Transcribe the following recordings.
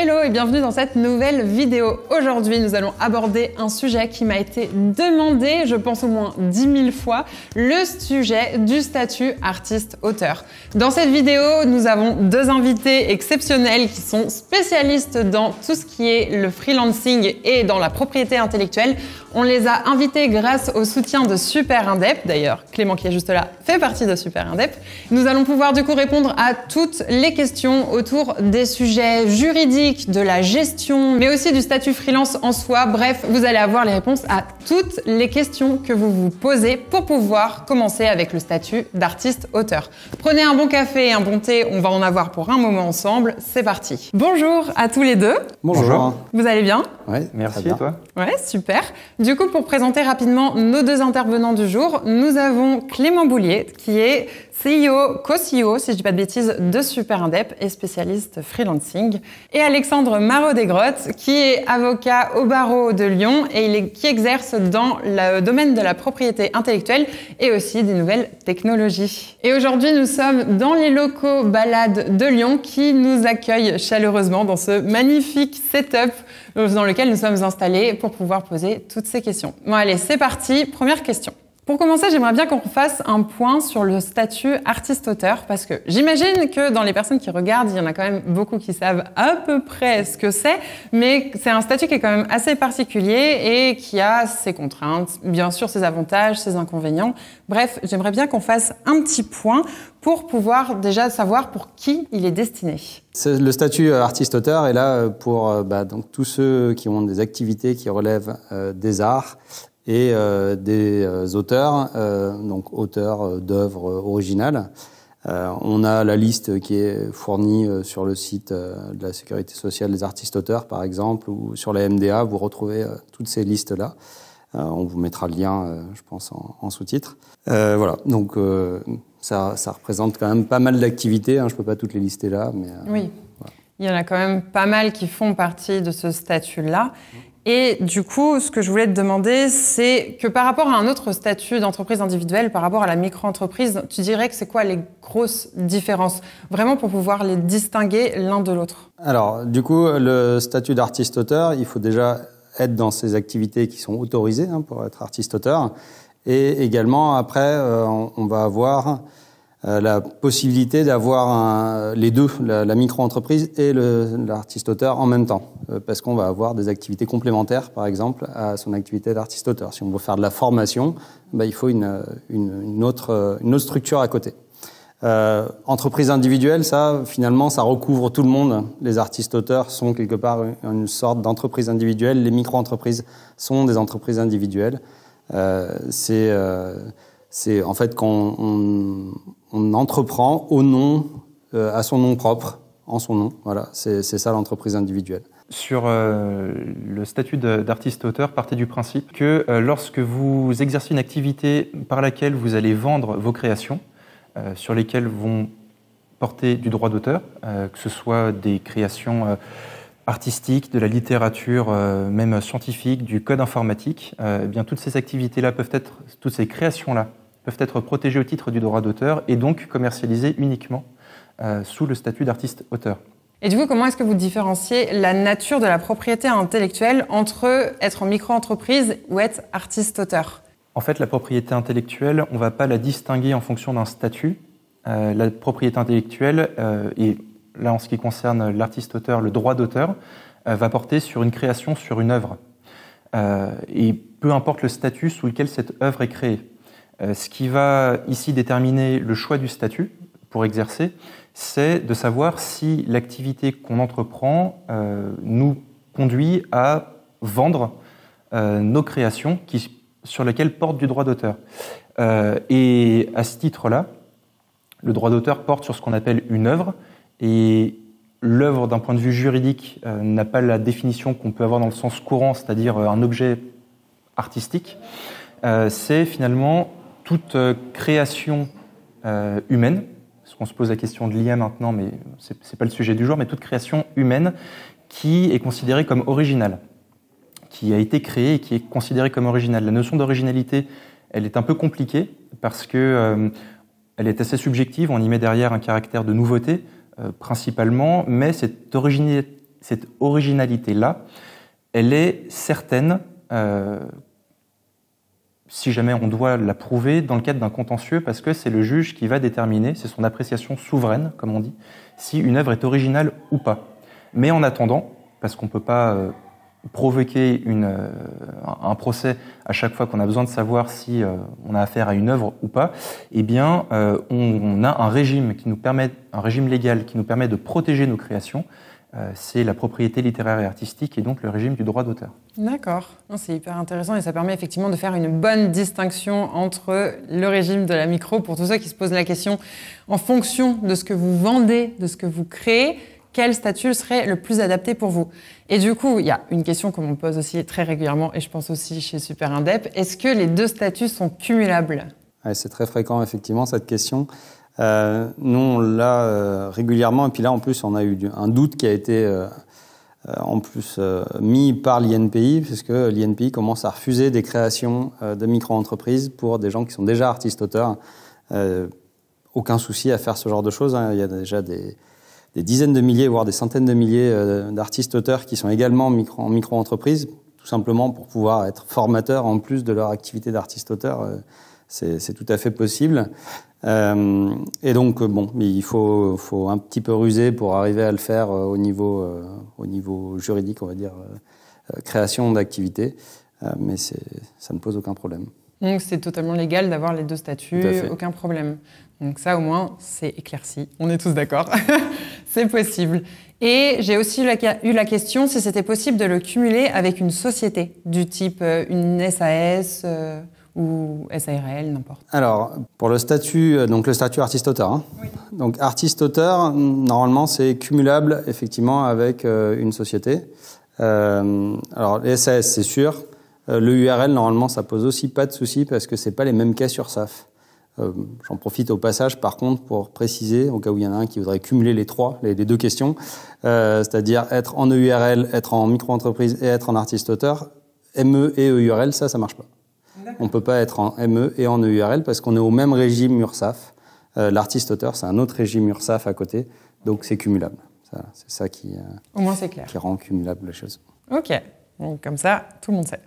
Hello et bienvenue dans cette nouvelle vidéo. Aujourd'hui, nous allons aborder un sujet qui m'a été demandé, je pense au moins 10 000 fois, le sujet du statut artiste-auteur. Dans cette vidéo, nous avons deux invités exceptionnels qui sont spécialistes dans tout ce qui est le freelancing et dans la propriété intellectuelle. On les a invités grâce au soutien de Super Indep. D'ailleurs, Clément qui est juste là fait partie de Super Indep. Nous allons pouvoir du coup répondre à toutes les questions autour des sujets juridiques de la gestion, mais aussi du statut freelance en soi. Bref, vous allez avoir les réponses à toutes les questions que vous vous posez pour pouvoir commencer avec le statut d'artiste auteur. Prenez un bon café et un bon thé, on va en avoir pour un moment ensemble. C'est parti. Bonjour à tous les deux. Bonjour. Vous allez bien Oui, merci. à Toi Ouais, super. Du coup, pour présenter rapidement nos deux intervenants du jour, nous avons Clément Boulier, qui est CEO, co-CEO, si je dis pas de bêtises, de Super Indep et spécialiste freelancing. Et allez, Alexandre Marot des Grottes, qui est avocat au barreau de Lyon et qui exerce dans le euh, domaine de la propriété intellectuelle et aussi des nouvelles technologies. Et aujourd'hui, nous sommes dans les locaux balade de Lyon qui nous accueillent chaleureusement dans ce magnifique setup dans lequel nous sommes installés pour pouvoir poser toutes ces questions. Bon, allez, c'est parti. Première question. Pour commencer, j'aimerais bien qu'on fasse un point sur le statut artiste-auteur, parce que j'imagine que dans les personnes qui regardent, il y en a quand même beaucoup qui savent à peu près ce que c'est, mais c'est un statut qui est quand même assez particulier et qui a ses contraintes, bien sûr ses avantages, ses inconvénients. Bref, j'aimerais bien qu'on fasse un petit point pour pouvoir déjà savoir pour qui il est destiné. le statut euh, artiste-auteur est là euh, pour euh, bah, donc, tous ceux qui ont des activités qui relèvent des arts et euh, des euh, auteurs, euh, donc auteurs d'œuvres originales. on a la liste qui est fournie sur le site de la Sécurité sociale des artistes auteurs, par exemple, ou sur la MDA, vous retrouvez toutes ces listes-là. on vous mettra le lien, je pense, en, sous-titre. voilà, donc ça, ça, représente quand même pas mal d'activités. Hein. Je ne peux pas toutes les lister là, mais... oui, il y en a quand même pas mal qui font partie de ce statut-là. Mmh. Et du coup, ce que je voulais te demander, c'est que par rapport à un autre statut d'entreprise individuelle, par rapport à la micro-entreprise, tu dirais que c'est quoi les grosses différences Vraiment pour pouvoir les distinguer l'un de l'autre. Alors, du coup, le statut d'artiste-auteur, il faut déjà être dans ces activités qui sont autorisées hein, pour être artiste-auteur. Et également, après, euh, on, va avoir euh, la possibilité d'avoir les deux, la, micro-entreprise et l'artiste-auteur en même temps, euh, parce qu'on va avoir des activités complémentaires, par exemple, à son activité d'artiste-auteur. Si on veut faire de la formation, ben, il faut une, une, une, autre, une autre structure à côté. Euh, entreprise individuelle, ça, finalement, ça recouvre tout le monde. Les artistes-auteurs sont quelque part une sorte d'entreprise individuelle. Les micro-entreprises sont des entreprises individuelles. Euh, c'est, euh, c'est en fait quand on, on entreprend au nom, euh, à son nom propre, en son nom. Voilà, c'est ça l'entreprise individuelle. Sur euh, le statut d'artiste-auteur, partez du principe que euh, lorsque vous exercez une activité par laquelle vous allez vendre vos créations, sur lesquelles vont porter du droit d'auteur, que ce soit des créations artistiques, de la littérature, même scientifique, du code informatique, eh bien toutes ces activités-là peuvent être, toutes ces créations-là peuvent être protégés au titre du droit d'auteur et donc commercialisés uniquement euh, sous le statut d'artiste-auteur. Et du coup, comment est-ce que vous différenciez la nature de la propriété intellectuelle entre être en micro-entreprise ou être artiste-auteur En fait, la propriété intellectuelle, on ne va pas la distinguer en fonction d'un statut. Euh, la propriété intellectuelle, euh, et là en ce qui concerne l'artiste-auteur, le droit d'auteur, va porter sur une création, sur une œuvre. et peu importe le statut sous lequel cette œuvre est créée. Euh, ce qui va ici déterminer le choix du statut pour exercer, c'est de savoir si l'activité qu'on entreprend euh, nous conduit à vendre euh, nos créations sur lesquelles porte du droit d'auteur. et à ce titre-là, le droit d'auteur porte sur ce qu'on appelle une œuvre, et l'œuvre, d'un point de vue juridique, n'a pas la définition qu'on peut avoir dans le sens courant, c'est-à-dire un objet artistique. c'est finalement toute euh, création euh, humaine, parce qu'on se pose la question de l'IA maintenant, mais ce n'est pas le sujet du jour, mais toute création humaine qui est considérée comme originale, qui a été créée et qui est considérée comme originale. La notion d'originalité, elle est un peu compliquée parce que euh, elle est assez subjective, on y met derrière un caractère de nouveauté principalement, mais cette, cette originalité-là, elle est certaine si jamais on doit la prouver, dans le cadre d'un contentieux, parce que c'est le juge qui va déterminer, c'est son appréciation souveraine, comme on dit, si une œuvre est originale ou pas. Mais en attendant, parce qu'on ne peut pas euh, provoquer euh, un procès à chaque fois qu'on a besoin de savoir si euh, on a affaire à une œuvre ou pas, eh bien, on, on, a un régime qui nous permet, un régime légal qui nous permet de protéger nos créations euh, c'est la propriété littéraire et artistique et donc le régime du droit d'auteur. D'accord, c'est hyper intéressant et ça permet effectivement de faire une bonne distinction entre le régime de la micro, pour tous ceux qui se posent la question, en fonction de ce que vous vendez, de ce que vous créez, quel statut serait le plus adapté pour vous Et du coup, il y a une question qu'on me pose aussi très régulièrement et je pense aussi chez Super Indep, est-ce que les deux statuts sont cumulables C'est très fréquent effectivement cette question. Euh, nous, on l'a euh, régulièrement. Et puis là, en plus, on a eu un doute qui a été euh, en plus mis par l'INPI, puisque l'INPI commence à refuser des créations de micro-entreprises pour des gens qui sont déjà artistes-auteurs. aucun souci à faire ce genre de choses. Hein. Il y a déjà des, dizaines de milliers, voire des centaines de milliers d'artistes-auteurs qui sont également micro, en micro-entreprise, tout simplement pour pouvoir être formateurs en plus de leur activité d'artiste-auteur c'est tout à fait possible. Euh, et donc, bon, il faut, un petit peu ruser pour arriver à le faire euh, au niveau, euh, au niveau juridique, on va dire, création d'activité, mais ça ne pose aucun problème. Donc, c'est totalement légal d'avoir les deux statuts, aucun problème. Donc, ça, au moins, c'est éclairci. On est tous d'accord. c'est possible. Et j'ai aussi eu la question si c'était possible de le cumuler avec une société du type une SAS ou SARL, n'importe. Alors, pour le statut, euh, donc le statut artiste-auteur. Hein. Oui. Donc, artiste-auteur, normalement, c'est cumulable effectivement avec euh, une société. Euh, alors, les SAS, c'est sûr. le URL, normalement, ça pose aussi pas de souci parce que c'est pas les mêmes cas sur SAF. J'en profite au passage, par contre, pour préciser, au cas où il y en a un qui voudrait cumuler les trois, les, deux questions, c'est-à-dire être en EURL, être en micro-entreprise et être en artiste-auteur, ME et EURL, ça, ça marche pas. On ne peut pas être en ME et en EURL parce qu'on est au même régime URSAF. Euh, L'artiste-auteur, c'est un autre régime URSAF à côté, donc c'est cumulable. C'est ça euh, qui, rend cumulable la chose. Ok. comme ça, tout le monde sait.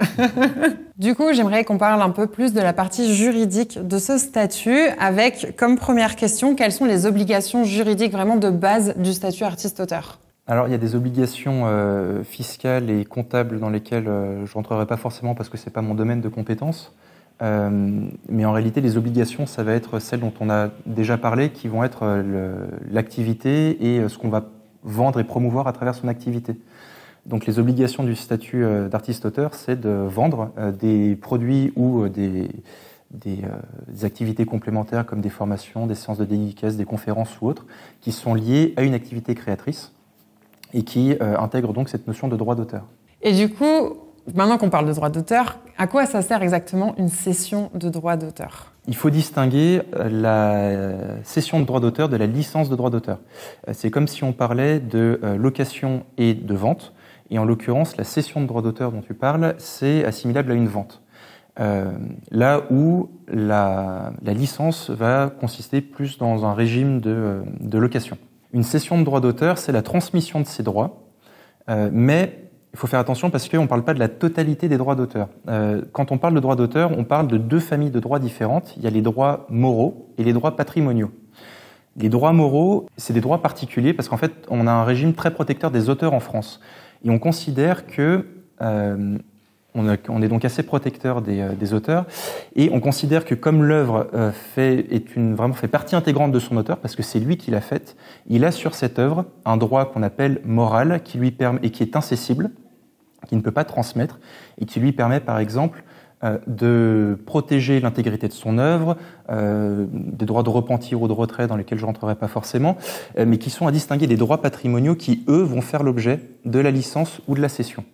du coup, j'aimerais qu'on parle un peu plus de la partie juridique de ce statut, avec comme première question, quelles sont les obligations juridiques vraiment de base du statut artiste-auteur alors il y a des obligations euh, fiscales et comptables dans lesquelles euh, je ne rentrerai pas forcément parce que ce n'est pas mon domaine de compétence. Euh, mais en réalité, les obligations, ça va être celles dont on a déjà parlé, qui vont être l'activité et ce qu'on va vendre et promouvoir à travers son activité. Donc les obligations du statut d'artiste-auteur, c'est de vendre des produits ou des, des, activités complémentaires comme des formations, des séances de dédicaces, des conférences ou autres, qui sont liées à une activité créatrice et qui euh, intègre donc cette notion de droit d'auteur. Et du coup, maintenant qu'on parle de droit d'auteur, à quoi ça sert exactement une cession de droit d'auteur Il faut distinguer euh, la cession de droit d'auteur de la licence de droit d'auteur. Euh, c'est comme si on parlait de location et de vente. Et en l'occurrence, la cession de droit d'auteur dont tu parles, c'est assimilable à une vente. là où la, licence va consister plus dans un régime de location. Une cession de droit d'auteur, c'est la transmission de ces droits, euh, mais il faut faire attention parce qu'on ne parle pas de la totalité des droits d'auteur. Euh, quand on parle de droits d'auteur, on parle de deux familles de droits différentes. Il y a les droits moraux et les droits patrimoniaux. Les droits moraux, c'est des droits particuliers parce qu'en fait, on a un régime très protecteur des auteurs en France. Et on considère que euh, on, est donc assez protecteur euh, des, auteurs et on considère que comme l'œuvre euh, fait, est une, vraiment fait partie intégrante de son auteur, parce que c'est lui qui l'a faite, il a sur cette œuvre un droit qu'on appelle moral qui lui permet, et qui est incessible, qui ne peut pas transmettre et qui lui permet par exemple euh, de protéger l'intégrité de son œuvre, des droits de repentir ou de retrait dans lesquels je rentrerai pas forcément, mais qui sont à distinguer des droits patrimoniaux qui, eux, vont faire l'objet de la licence ou de la cession.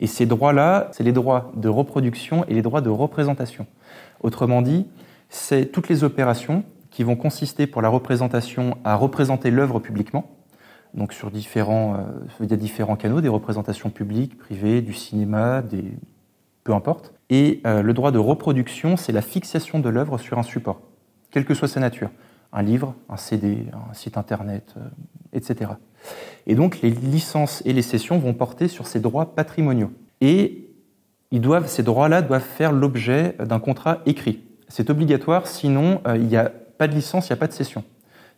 Et ces droits-là, c'est les droits de reproduction et les droits de représentation. Autrement dit, c'est toutes les opérations qui vont consister pour la représentation à représenter l'œuvre publiquement, donc sur différents, euh, différents canaux, des représentations publiques, privées, du cinéma, peu importe. Et euh, le droit de reproduction, c'est la fixation de l'œuvre sur un support, quelle que soit sa nature un livre, un CD, un site internet, euh, etc. Et donc les licences et les cessions vont porter sur ces droits patrimoniaux. Et ils doivent, ces droits-là doivent faire l'objet d'un contrat écrit. C'est obligatoire, sinon euh, il n'y a pas de licence, il n'y a pas de cession.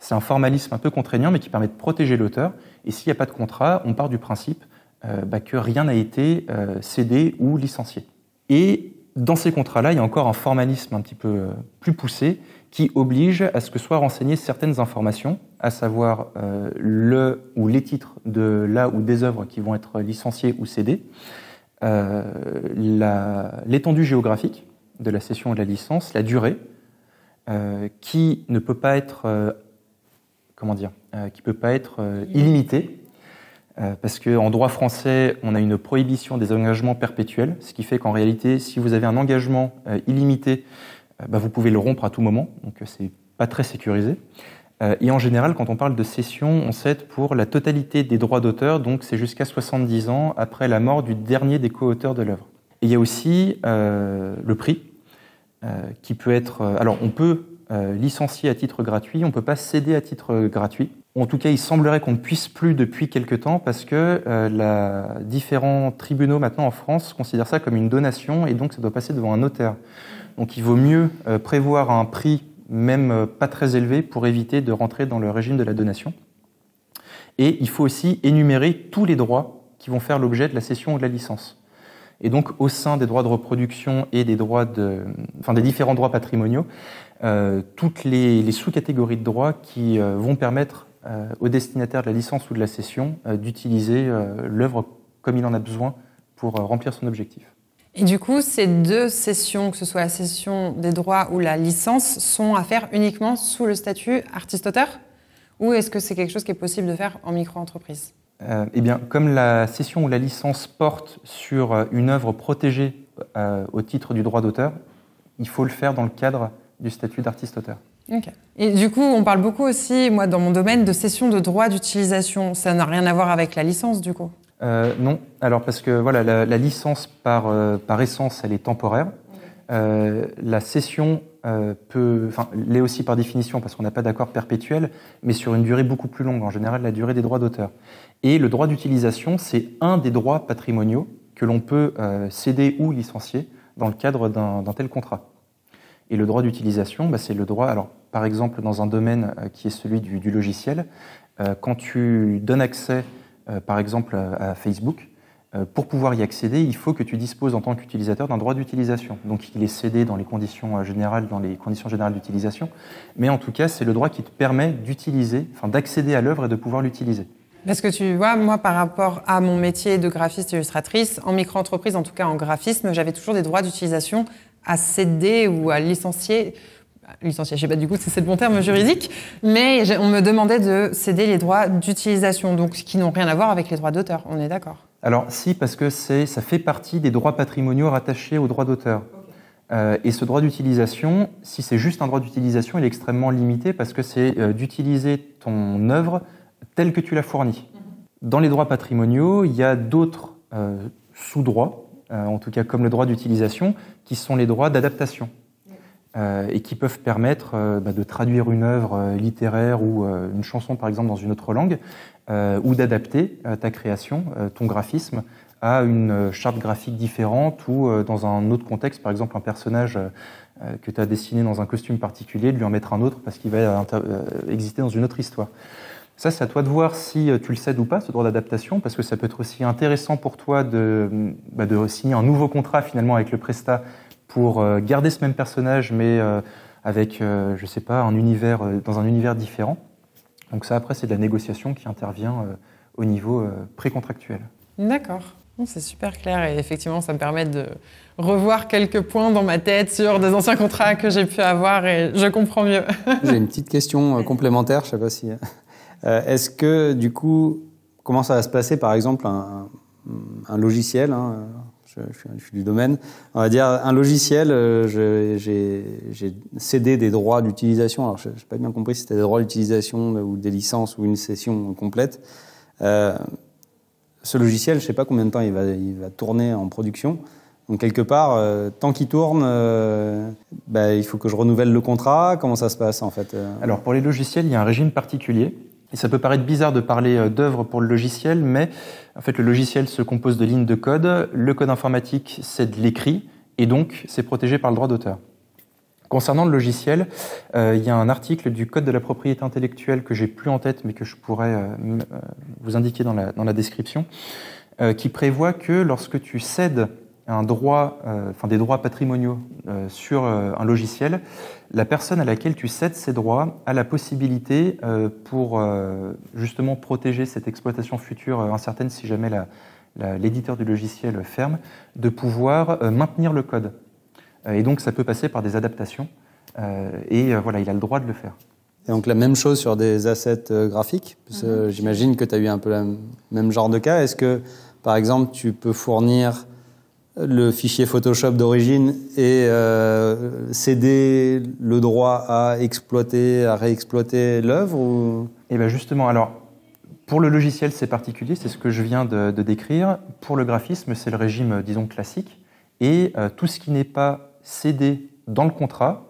C'est un formalisme un peu contraignant, mais qui permet de protéger l'auteur. Et s'il n'y a pas de contrat, on part du principe euh, bah, que rien n'a été cédé ou licencié. Et dans ces contrats-là, il y a encore un formalisme un petit peu plus poussé qui oblige à ce que soient renseignées certaines informations, à savoir euh, le ou les titres de la ou des œuvres qui vont être licenciées ou cédées, euh, l'étendue géographique de la cession ou de la licence, la durée, euh, qui ne peut pas être, comment dire, qui peut pas être illimitée, parce qu'en droit français, on a une prohibition des engagements perpétuels, ce qui fait qu'en réalité, si vous avez un engagement illimité euh, bah, vous pouvez le rompre à tout moment, donc euh, c'est pas très sécurisé. Euh, et en général, quand on parle de cession, on cède pour la totalité des droits d'auteur, donc c'est jusqu'à 70 ans après la mort du dernier des co-auteurs de l'œuvre. il y a aussi le prix, qui peut être... alors on peut licencier à titre gratuit, on ne peut pas céder à titre gratuit. En tout cas, il semblerait qu'on ne puisse plus depuis quelque temps parce que la... différents tribunaux maintenant en France considèrent ça comme une donation et donc ça doit passer devant un notaire. Donc il vaut mieux euh, prévoir un prix même euh, pas très élevé pour éviter de rentrer dans le régime de la donation. Et il faut aussi énumérer tous les droits qui vont faire l'objet de la cession ou de la licence. Et donc au sein des droits de reproduction et des droits des différents droits patrimoniaux, euh, toutes les, sous-catégories de droits qui vont permettre au destinataire de la licence ou de la cession d'utiliser l'œuvre comme il en a besoin pour remplir son objectif. Et du coup, ces deux sessions, que ce soit la session des droits ou la licence, sont à faire uniquement sous le statut artiste-auteur Ou est-ce que c'est quelque chose qui est possible de faire en micro-entreprise euh, Eh bien, comme la session ou la licence porte sur euh, une œuvre protégée euh, au titre du droit d'auteur, il faut le faire dans le cadre du statut d'artiste-auteur. Ok. Et du coup, on parle beaucoup aussi, moi, dans mon domaine, de cession de droit d'utilisation. Ça n'a rien à voir avec la licence, du coup euh, non, alors parce que voilà, la, licence euh, par, essence, elle est temporaire. Euh, la cession peut, enfin, l'est aussi par définition parce qu'on n'a pas d'accord perpétuel, mais sur une durée beaucoup plus longue, en général la durée des droits d'auteur. Et le droit d'utilisation, c'est un des droits patrimoniaux que l'on peut céder ou licencier dans le cadre d'un tel contrat. Et le droit d'utilisation, bah, c'est le droit, alors par exemple dans un domaine qui est celui du logiciel, quand tu donnes accès euh, par exemple à Facebook, euh, pour pouvoir y accéder, il faut que tu disposes en tant qu'utilisateur d'un droit d'utilisation. Donc il est cédé dans les conditions euh, générales, dans les conditions générales d'utilisation, mais en tout cas, c'est le droit qui te permet d'utiliser, enfin d'accéder à l'œuvre et de pouvoir l'utiliser. Parce que tu vois, moi, par rapport à mon métier de graphiste illustratrice, en micro-entreprise, en tout cas en graphisme, j'avais toujours des droits d'utilisation à céder ou à licencier licencié, je sais pas du coup c'est le bon terme juridique, mais on me demandait de céder les droits d'utilisation, donc qui n'ont rien à voir avec les droits d'auteur, on est d'accord Alors si, parce que ça fait partie des droits patrimoniaux rattachés aux droits d'auteur. Euh, et ce droit d'utilisation, si c'est juste un droit d'utilisation, il est extrêmement limité parce que c'est euh, d'utiliser ton œuvre telle que tu l'as fournie. Mhm. Dans les droits patrimoniaux, il y a d'autres euh, sous-droits, en tout cas comme le droit d'utilisation, qui sont les droits d'adaptation. Euh, et qui peuvent permettre euh, bah, de traduire une œuvre euh, littéraire ou une chanson par exemple dans une autre langue, ou d'adapter ta création, ton graphisme à une charte graphique différente ou dans un autre contexte, par exemple un personnage que tu as dessiné dans un costume particulier, de lui en mettre un autre parce qu'il va exister dans une autre histoire. Ça, c'est à toi de voir si tu le cèdes ou pas, ce droit d'adaptation, parce que ça peut être aussi intéressant pour toi de, bah, de signer un nouveau contrat finalement avec le Presta pour euh, garder ce même personnage, mais euh, avec, euh, je sais pas, un univers, dans un univers différent. Donc ça, après, c'est de la négociation qui intervient au niveau précontractuel. D'accord. C'est super clair et effectivement, ça me permet de revoir quelques points dans ma tête sur des anciens contrats que j'ai pu avoir et je comprends mieux. j'ai une petite question complémentaire, je sais pas si. Est-ce que du coup, comment ça va se passer par exemple un, logiciel hein, je, suis, du domaine. On va dire un logiciel, euh, j'ai cédé des droits d'utilisation. Alors, je n'ai pas bien compris si c'était des droits d'utilisation ou des licences ou une session complète. Euh, ce logiciel, je ne sais pas combien de temps il va, il va tourner en production. Donc quelque part, euh, tant qu'il tourne, bah, il faut que je renouvelle le contrat. Comment ça se passe en fait Alors pour les logiciels, il y a un régime particulier et ça peut paraître bizarre de parler euh, d'œuvre pour le logiciel, mais en fait, le logiciel se compose de lignes de code. Le code informatique, c'est de l'écrit, et donc, c'est protégé par le droit d'auteur. Concernant le logiciel, euh, il y a un article du Code de la propriété intellectuelle que j'ai plus en tête, mais que je pourrais euh, vous indiquer dans la, description, qui prévoit que lorsque tu cèdes un droit, enfin des droits patrimoniaux sur un logiciel, la personne à laquelle tu cèdes ces droits a la possibilité, euh, pour euh, justement protéger cette exploitation future euh, incertaine si jamais l'éditeur du logiciel ferme, de pouvoir maintenir le code. et donc ça peut passer par des adaptations. et voilà, il a le droit de le faire. Et donc la même chose sur des assets graphiques. Mhm. J'imagine que tu as eu un peu le même genre de cas. Est-ce que, par exemple, tu peux fournir le fichier Photoshop d'origine et euh, céder le droit à exploiter, à réexploiter l'œuvre ou... Eh bien justement, alors pour le logiciel c'est particulier, c'est ce que je viens de, décrire. Pour le graphisme c'est le régime euh, disons classique et euh, tout ce qui n'est pas cédé dans le contrat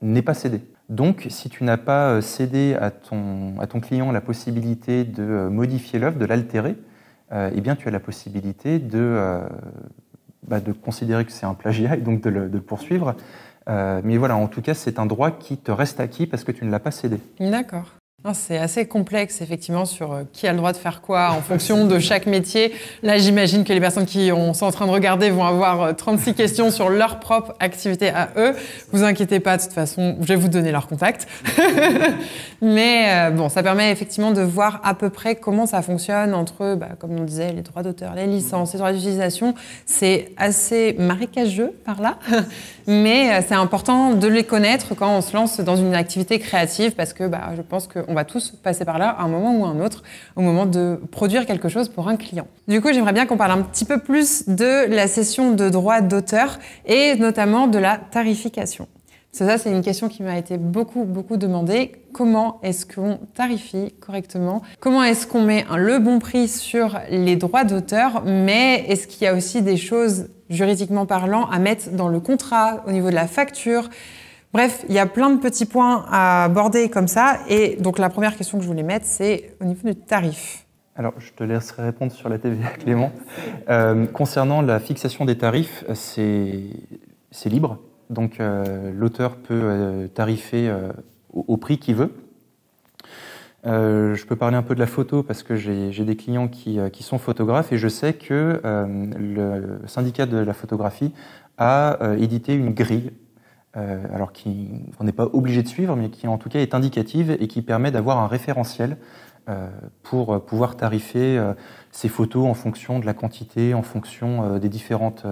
n'est pas cédé. Donc si tu n'as pas cédé à ton, à ton client la possibilité de modifier l'œuvre, de l'altérer, eh bien tu as la possibilité de bah, de considérer que c'est un plagiat et donc de le, poursuivre. Euh, mais voilà, en tout cas, c'est un droit qui te reste acquis parce que tu ne l'as pas cédé. D'accord. C'est assez complexe, effectivement, sur euh, qui a le droit de faire quoi en fonction de chaque métier. Là, j'imagine que les personnes qui sont en train de regarder vont avoir 36 euh, questions sur leur propre activité à eux. Vous inquiétez pas, de toute façon, je vais vous donner leur contact. Mais euh, bon, ça permet effectivement de voir à peu près comment ça fonctionne entre, bah, comme on disait, les droits d'auteur, les licences, les droits d'utilisation. C'est assez marécageux par là. Mais c'est important de les connaître quand on se lance dans une activité créative parce que bah, je pense que on va tous passer par là à un moment ou à un autre, au moment de produire quelque chose pour un client. Du coup, j'aimerais bien qu'on parle un petit peu plus de la session de droits d'auteur et notamment de la tarification. ça, c'est une question qui m'a été beaucoup, beaucoup demandée. Comment est-ce qu'on tarifie correctement Comment est-ce qu'on met un, le bon prix sur les droits d'auteur Mais est-ce qu'il y a aussi des choses, juridiquement parlant, à mettre dans le contrat, au niveau de la facture, Bref, il y a plein de petits points à aborder comme ça. Et donc la première question que je voulais mettre, c'est au niveau du tarif. Alors, je te laisserai répondre sur la TVA, Clément. Euh, concernant la fixation des tarifs, c'est libre. Donc, euh, l'auteur peut euh, tarifer au, prix qu'il veut. je peux parler un peu de la photo parce que j'ai des clients qui, sont photographes et je sais que le syndicat de la photographie a édité une grille euh, alors on n'est pas obligé de suivre, mais qui en tout cas est indicative et qui permet d'avoir un référentiel euh, pour euh, pouvoir tarifer ces photos en fonction de la quantité, en fonction des différentes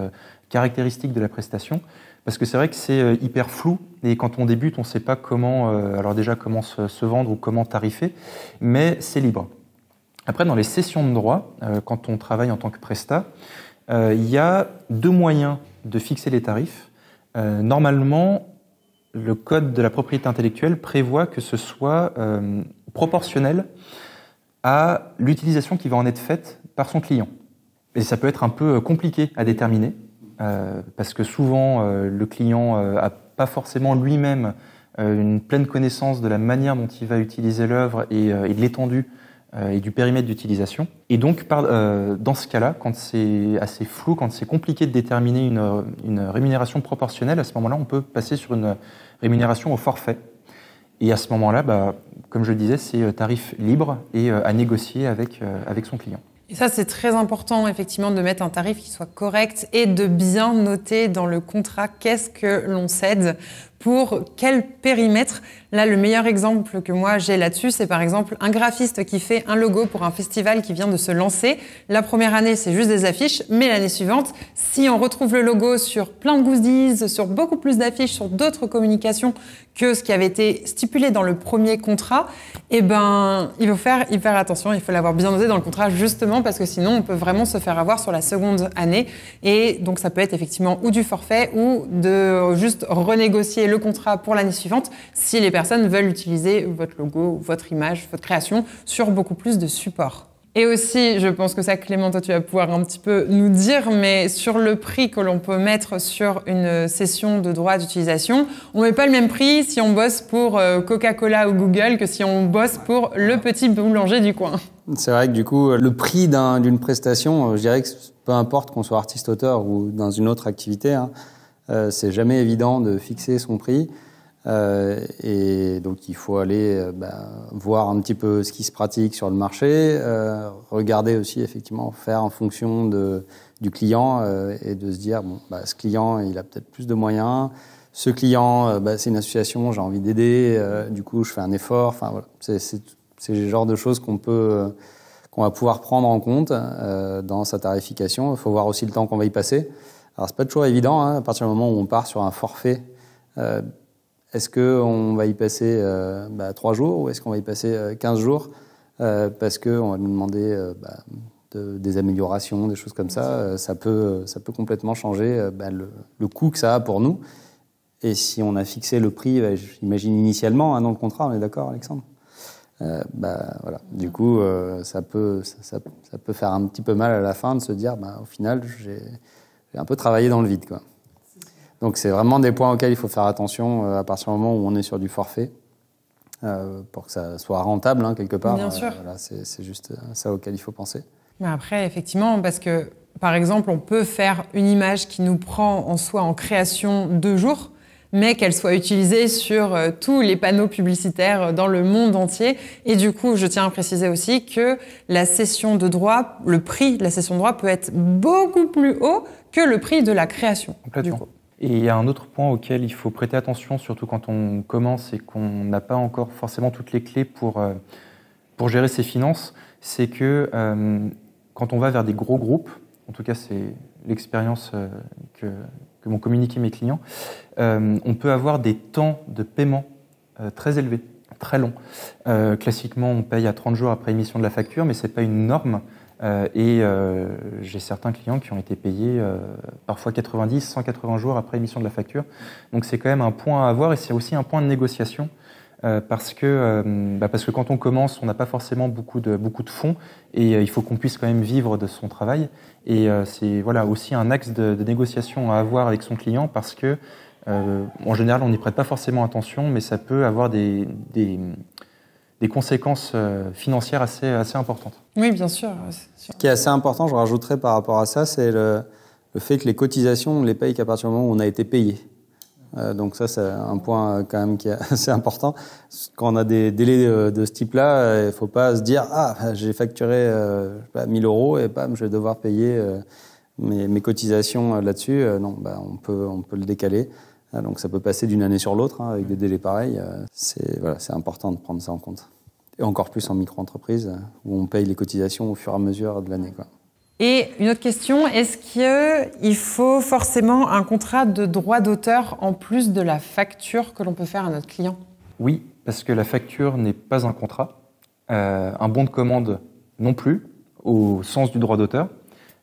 caractéristiques de la prestation. Parce que c'est vrai que c'est hyper flou et quand on débute, on ne sait pas comment, alors déjà comment se, se, vendre ou comment tarifer, mais c'est libre. Après, dans les sessions de droit, quand on travaille en tant que presta, il y a deux moyens de fixer les tarifs. Euh, normalement, le code de la propriété intellectuelle prévoit que ce soit euh, proportionnel à l'utilisation qui va en être faite par son client. Et ça peut être un peu euh, compliqué à déterminer, parce que souvent le client n'a pas forcément lui-même une pleine connaissance de la manière dont il va utiliser l'œuvre et de l'étendue euh, et du périmètre d'utilisation. Et donc, euh, dans ce cas-là, quand c'est assez flou, quand c'est compliqué de déterminer une, rémunération proportionnelle, à ce moment-là, on peut passer sur une rémunération au forfait. Et à ce moment-là, bah, comme je le disais, c'est euh, tarif libre et à négocier avec, avec son client. Et ça, c'est très important, effectivement, de mettre un tarif qui soit correct et de bien noter dans le contrat qu'est-ce que l'on cède pour quel périmètre. Là, le meilleur exemple que moi j'ai là-dessus, c'est par exemple un graphiste qui fait un logo pour un festival qui vient de se lancer. La première année, c'est juste des affiches, mais l'année suivante, si on retrouve le logo sur plein de goodies, sur beaucoup plus d'affiches, sur d'autres communications que ce qui avait été stipulé dans le premier contrat, eh ben, il faut faire hyper attention, il faut l'avoir bien noté dans le contrat justement parce que sinon, on peut vraiment se faire avoir sur la seconde année. Et donc, ça peut être effectivement ou du forfait ou de juste renégocier le contrat pour l'année suivante si les personnes veulent utiliser votre logo, votre image, votre création sur beaucoup plus de supports. Et aussi, je pense que ça, Clément, toi, tu vas pouvoir un petit peu nous dire, mais sur le prix que l'on peut mettre sur une session de droit d'utilisation, on met pas le même prix si on bosse pour euh, Coca-Cola ou Google que si on bosse pour le petit boulanger du coin. C'est vrai que du coup, le prix d'une prestation, euh, je dirais que peu importe qu'on soit artiste-auteur ou dans une autre activité, hein, euh, c'est jamais évident de fixer son prix. Euh, et donc il faut aller euh, bah, voir un petit peu ce qui se pratique sur le marché, euh, regarder aussi effectivement faire en fonction de, du client euh, et de se dire bon bah, ce client il a peut-être plus de moyens, ce client bah, c'est une association j'ai envie d'aider, du coup je fais un effort. Enfin voilà, c'est le genre de choses qu'on peut qu'on va pouvoir prendre en compte dans sa tarification. Il faut voir aussi le temps qu'on va y passer. Alors, c'est pas toujours évident, hein, à partir du moment où on part sur un forfait. Euh, est-ce qu'on va y passer euh, bah, trois 3 jours ou est-ce qu'on va y passer 15 euh, jours Parce qu'on va nous demander bah, des améliorations, des choses comme ça. ça, peut, ça peut complètement changer bah, le, coût que ça a pour nous. Et si on a fixé le prix, j'imagine initialement, un hein, dans le contrat, on est d'accord, Alexandre bah, voilà. Du coup, ça, peut, ça, peut faire un petit peu mal à la fin de se dire, bah, au final, j'ai, j'ai un peu travaillé dans le vide. Quoi. Donc c'est vraiment des points auxquels il faut faire attention euh, à partir du moment où on est sur du forfait. Euh, pour que ça soit rentable hein, quelque part. Bien euh, sûr. c'est juste ça auquel il faut penser. Mais après, effectivement, parce que par exemple, on peut faire une image qui nous prend en soi en création deux jours, mais qu'elle soit utilisée sur euh, tous les panneaux publicitaires euh, dans le monde entier. Et du coup, je tiens à préciser aussi que la cession de droit, le prix de la cession de droit peut être beaucoup plus haut que le prix de la création. Et il y a un autre point auquel il faut prêter attention, surtout quand on commence et qu'on n'a pas encore forcément toutes les clés pour, euh, pour gérer ses finances, c'est que quand on va vers des gros groupes, en tout cas c'est l'expérience que, que m'ont communiqué mes clients, euh, on peut avoir des temps de paiement euh, très élevés, très longs. Euh, classiquement, on paye à 30 jours après émission de la facture, mais ce n'est pas une norme. et j'ai certains clients qui ont été payés parfois 90, 180 jours après émission de la facture. Donc c'est quand même un point à avoir et c'est aussi un point de négociation euh, parce, que, euh, bah, parce que quand on commence, on n'a pas forcément beaucoup de, beaucoup de fonds et euh, il faut qu'on puisse quand même vivre de son travail. Et c'est voilà, aussi un axe de, négociation à avoir avec son client parce que en général, on n'y prête pas forcément attention, mais ça peut avoir des, des, conséquences financières assez, assez importantes. Oui, bien sûr, Ce qui est assez important, je rajouterais par rapport à ça, c'est le, le fait que les cotisations, on les paye qu'à partir du moment où on a été payé. Euh, donc ça, c'est un point euh, quand même qui est assez important. Quand on a des délais euh, de ce type-là, il ne faut pas se dire ah j'ai facturé pas, 1000 euros et bam, je vais devoir payer mes, cotisations là-dessus. non, bah, on peut on peut le décaler. donc ça peut passer d'une année sur l'autre hein, avec des délais pareils. c'est voilà, important de prendre ça en compte. Et encore plus en micro-entreprise où on paye les cotisations au fur et à mesure de l'année. Et une autre question, est-ce qu'il faut forcément un contrat de droit d'auteur en plus de la facture que l'on peut faire à notre client Oui, parce que la facture n'est pas un contrat, euh, un bon de commande non plus, au sens du droit d'auteur,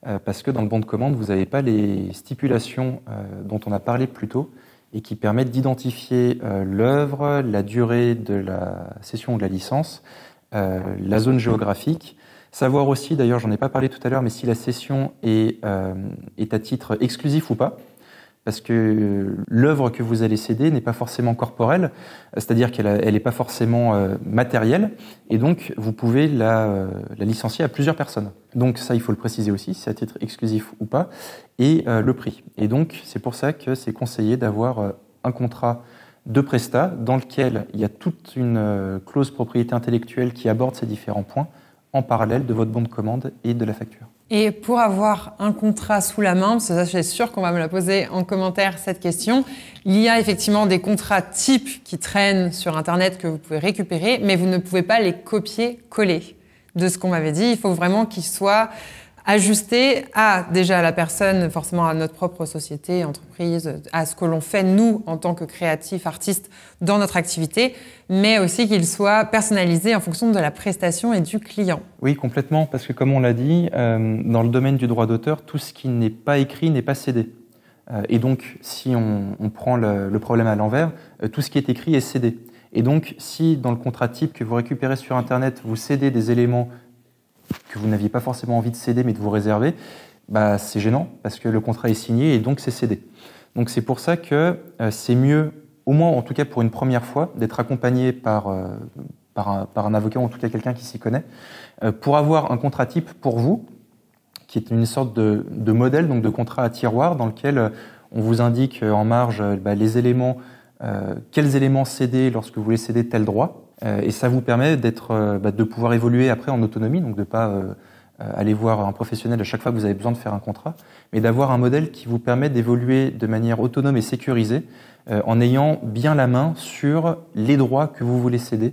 euh, parce que dans le bon de commande, vous n'avez pas les stipulations euh, dont on a parlé plus tôt et qui permettent d'identifier l'œuvre, la durée de la cession de la licence, la zone géographique Savoir aussi, d'ailleurs, j'en ai pas parlé tout à l'heure, mais si la session est, euh, est à titre exclusif ou pas parce que l'œuvre que vous allez céder n'est pas forcément corporelle, c'est-à-dire qu'elle n'est pas forcément euh, matérielle, et donc vous pouvez la, euh, la, licencier à plusieurs personnes. Donc ça, il faut le préciser aussi, c'est à titre exclusif ou pas, et le prix. Et donc c'est pour ça que c'est conseillé d'avoir un contrat de prestat dans lequel il y a toute une clause propriété intellectuelle qui aborde ces différents points, en parallèle de votre bon de commande et de la facture. Et pour avoir un contrat sous la main, parce que ça, je sûr qu'on va me la poser en commentaire cette question, il y a effectivement des contrats types qui traînent sur Internet que vous pouvez récupérer, mais vous ne pouvez pas les copier-coller de ce qu'on m'avait dit. Il faut vraiment qu'ils soient ajusté à déjà la personne, forcément à notre propre société, entreprise, à ce que l'on fait nous en tant que créatifs, artistes, dans notre activité, mais aussi qu'il soit personnalisé en fonction de la prestation et du client. Oui, complètement, parce que comme on l'a dit, euh, dans le domaine du droit d'auteur, tout ce qui n'est pas écrit n'est pas cédé. Euh, et donc, si on, prend le, problème à l'envers, euh, tout ce qui est écrit est cédé. Et donc, si dans le contrat type que vous récupérez sur Internet, vous cédez des éléments que vous n'aviez pas forcément envie de céder mais de vous réserver, bah, c'est gênant parce que le contrat est signé et donc c'est cédé. Donc c'est pour ça que euh, c'est mieux, au moins en tout cas pour une première fois, d'être accompagné par, euh, par, un, avocat ou en tout cas quelqu'un qui s'y connaît, euh, pour avoir un contrat type pour vous, qui est une sorte de, modèle, donc de contrat à tiroir, dans lequel on vous indique en marge bah, les éléments, quels éléments céder lorsque vous voulez céder tel droit, euh, et ça vous permet euh, bah, de pouvoir évoluer après en autonomie, donc de ne pas euh, aller voir un professionnel à chaque fois que vous avez besoin de faire un contrat, mais d'avoir un modèle qui vous permet d'évoluer de manière autonome et sécurisée en ayant bien la main sur les droits que vous voulez céder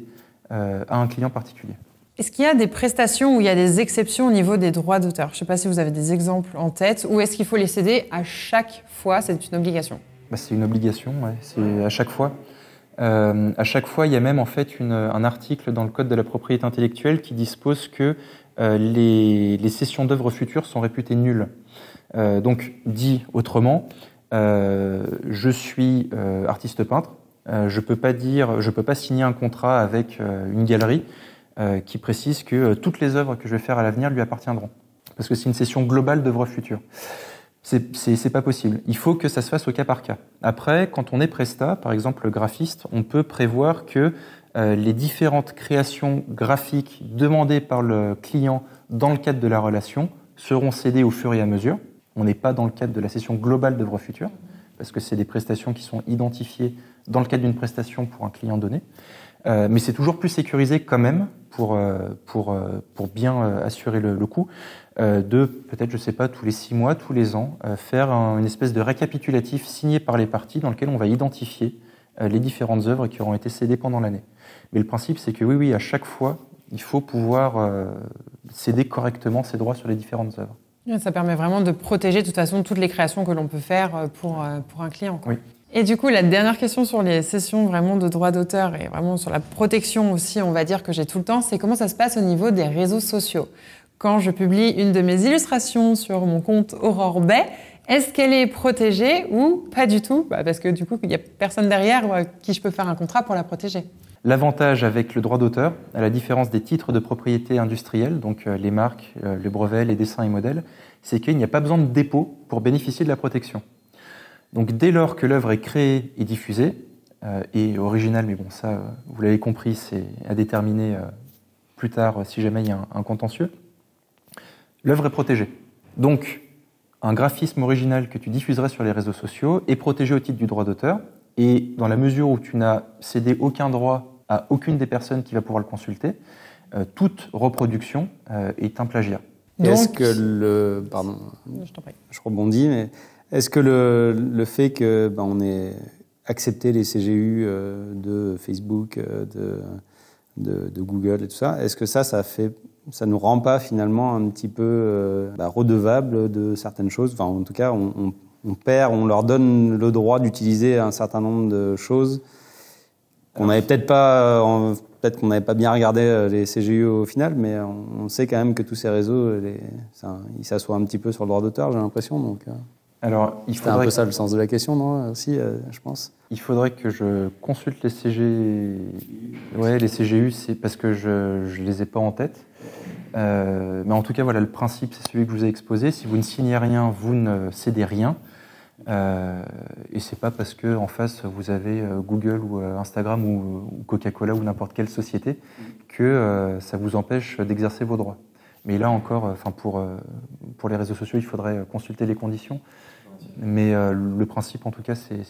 à un client particulier. Est-ce qu'il y a des prestations où il y a des exceptions au niveau des droits d'auteur Je ne sais pas si vous avez des exemples en tête, ou est-ce qu'il faut les céder à chaque fois C'est une obligation bah, C'est une obligation, ouais. c'est à chaque fois. Euh, à chaque fois, il y a même en fait un article dans le code de la propriété intellectuelle qui dispose que euh, les, sessions cessions d'œuvres futures sont réputées nulles. Euh, donc, dit autrement, je suis artiste peintre, je peux pas dire, je peux pas signer un contrat avec une galerie qui précise que toutes les œuvres que je vais faire à l'avenir lui appartiendront, parce que c'est une session globale d'œuvres futures. C'est pas possible. Il faut que ça se fasse au cas par cas. Après, quand on est presta, par exemple graphiste, on peut prévoir que euh, les différentes créations graphiques demandées par le client dans le cadre de la relation seront cédées au fur et à mesure. On n'est pas dans le cadre de la session globale d'œuvre future parce que c'est des prestations qui sont identifiées dans le cadre d'une prestation pour un client donné. Euh, mais c'est toujours plus sécurisé quand même pour, euh, pour, bien assurer le, le coût. Euh, de peut-être, je ne sais pas, tous les six mois, tous les ans, euh, faire une espèce de récapitulatif signé par les parties dans lequel on va identifier euh, les différentes œuvres qui auront été cédées pendant l'année. Mais le principe, c'est que oui, oui, à chaque fois, il faut pouvoir céder correctement ses droits sur les différentes œuvres. Ça permet vraiment de protéger de toute façon toutes les créations que l'on peut faire pour, un client. Et du coup, la dernière question sur les sessions vraiment de droits d'auteur et vraiment sur la protection aussi, on va dire que j'ai tout le temps, c'est comment ça se passe au niveau des réseaux sociaux quand je publie une de mes illustrations sur mon compte Aurore Bay, est-ce qu'elle est protégée ou pas du tout bah, Parce que du coup, il n'y a personne derrière euh, qui je peux faire un contrat pour la protéger. L'avantage avec le droit d'auteur, à la différence des titres de propriété industrielle, donc euh, les marques, euh, le brevet, les dessins et modèles, c'est qu'il n'y a pas besoin de dépôt pour bénéficier de la protection. Donc dès lors que l'œuvre est créée et diffusée, et originale, mais bon, ça, vous l'avez compris, c'est à déterminer plus tard si jamais il y a un contentieux, L'œuvre est protégée. Donc, un graphisme original que tu diffuserais sur les réseaux sociaux est protégé au titre du droit d'auteur. Et dans la mesure où tu n'as cédé aucun droit à aucune des personnes qui va pouvoir le consulter, euh, toute reproduction euh, est un plagiat. Est-ce que le pardon, je, rebondis, mais est-ce que le, fait qu'on ben, ait accepté les CGU euh, de Facebook, de, de, Google et tout ça, est-ce que ça, ça fait ça nous rend pas finalement un petit peu euh, bah, redevable de certaines choses. Enfin, en tout cas, on, perd, on leur donne le droit d'utiliser un certain nombre de choses qu'on n'avait peut-être pas, euh, peut-être qu'on n'avait pas bien regardé euh, les CGU au final, mais on, sait quand même que tous ces réseaux, euh, ils s'assoient un petit peu sur le droit d'auteur, j'ai l'impression. Donc, alors, il un peu ça le sens de la question, non Aussi, je pense. Il faudrait que je consulte les CG, ouais, les CGU, c'est parce que je, je les ai pas en tête. Euh, mais en tout cas, voilà, le principe, c'est celui que je vous ai exposé. Si vous ne signez rien, vous ne cédez rien. Euh, et c'est pas parce que en face vous avez euh, Google ou euh, Instagram ou, Coca-Cola ou n'importe quelle société que ça vous empêche d'exercer vos droits. Mais là encore, enfin pour pour les réseaux sociaux, il faudrait consulter les conditions. Mais le principe, en tout cas, c'est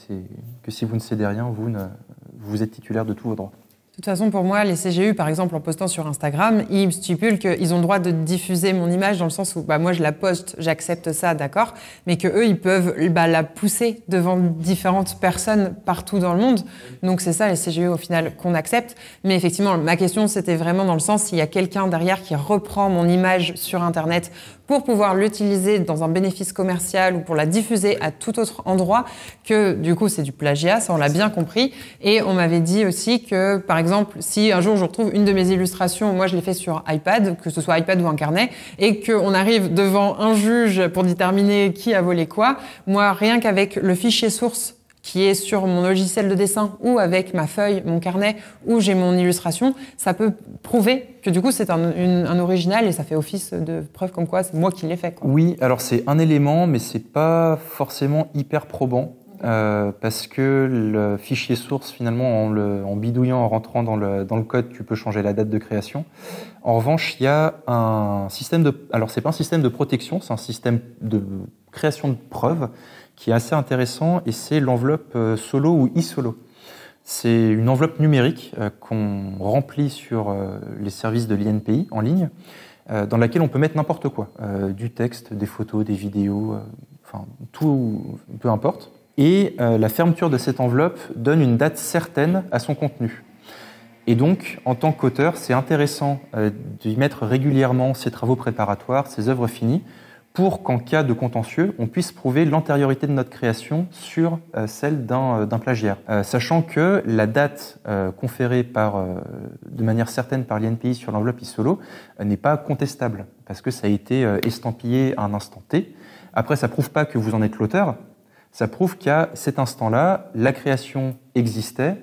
que si vous ne cédez rien, vous ne, vous êtes titulaire de tous vos droits. De toute façon, pour moi, les CGU, par exemple, en postant sur Instagram, ils stipulent qu'ils ont le droit de diffuser mon image dans le sens où bah, moi, je la poste, j'accepte ça, d'accord, mais que eux ils peuvent bah, la pousser devant différentes personnes partout dans le monde. Donc, c'est ça, les CGU, au final, qu'on accepte. Mais effectivement, ma question, c'était vraiment dans le sens, s'il y a quelqu'un derrière qui reprend mon image sur Internet pour pouvoir l'utiliser dans un bénéfice commercial ou pour la diffuser à tout autre endroit que du coup c'est du plagiat, ça on l'a bien compris. Et on m'avait dit aussi que par exemple si un jour je retrouve une de mes illustrations, moi je l'ai fait sur iPad, que ce soit iPad ou un carnet, et qu'on arrive devant un juge pour déterminer qui a volé quoi, moi rien qu'avec le fichier source qui est sur mon logiciel de dessin ou avec ma feuille, mon carnet, où j'ai mon illustration, ça peut prouver que du coup c'est un, original et ça fait office de preuve comme quoi c'est moi qui l'ai fait. Oui, alors c'est un élément, mais c'est pas forcément hyper probant. Euh, parce que le fichier source, finalement, en, bidouillant, en rentrant dans le, dans le, code, tu peux changer la date de création. En revanche, il y a un système de... Alors, c'est pas un système de protection, c'est un système de création de preuves qui est assez intéressant et c'est l'enveloppe euh, solo ou e-solo. C'est une enveloppe numérique euh, qu'on remplit sur euh, les services de l'INPI en ligne, dans laquelle on peut mettre n'importe quoi, du texte, des photos, des vidéos, enfin tout, peu importe. Et la fermeture de cette enveloppe donne une date certaine à son contenu. Et donc, en tant qu'auteur, c'est intéressant d'y mettre régulièrement ses travaux préparatoires, ses œuvres finies, pour qu'en cas de contentieux, on puisse prouver l'antériorité de notre création sur euh, celle d'un euh, plagiaire. Euh, sachant que la date conférée par, de manière certaine par l'INPI sur l'enveloppe ISOLO n'est pas contestable, parce que ça a été estampillé à un instant T. Après, ça prouve pas que vous en êtes l'auteur, ça prouve qu'à cet instant-là, la création existait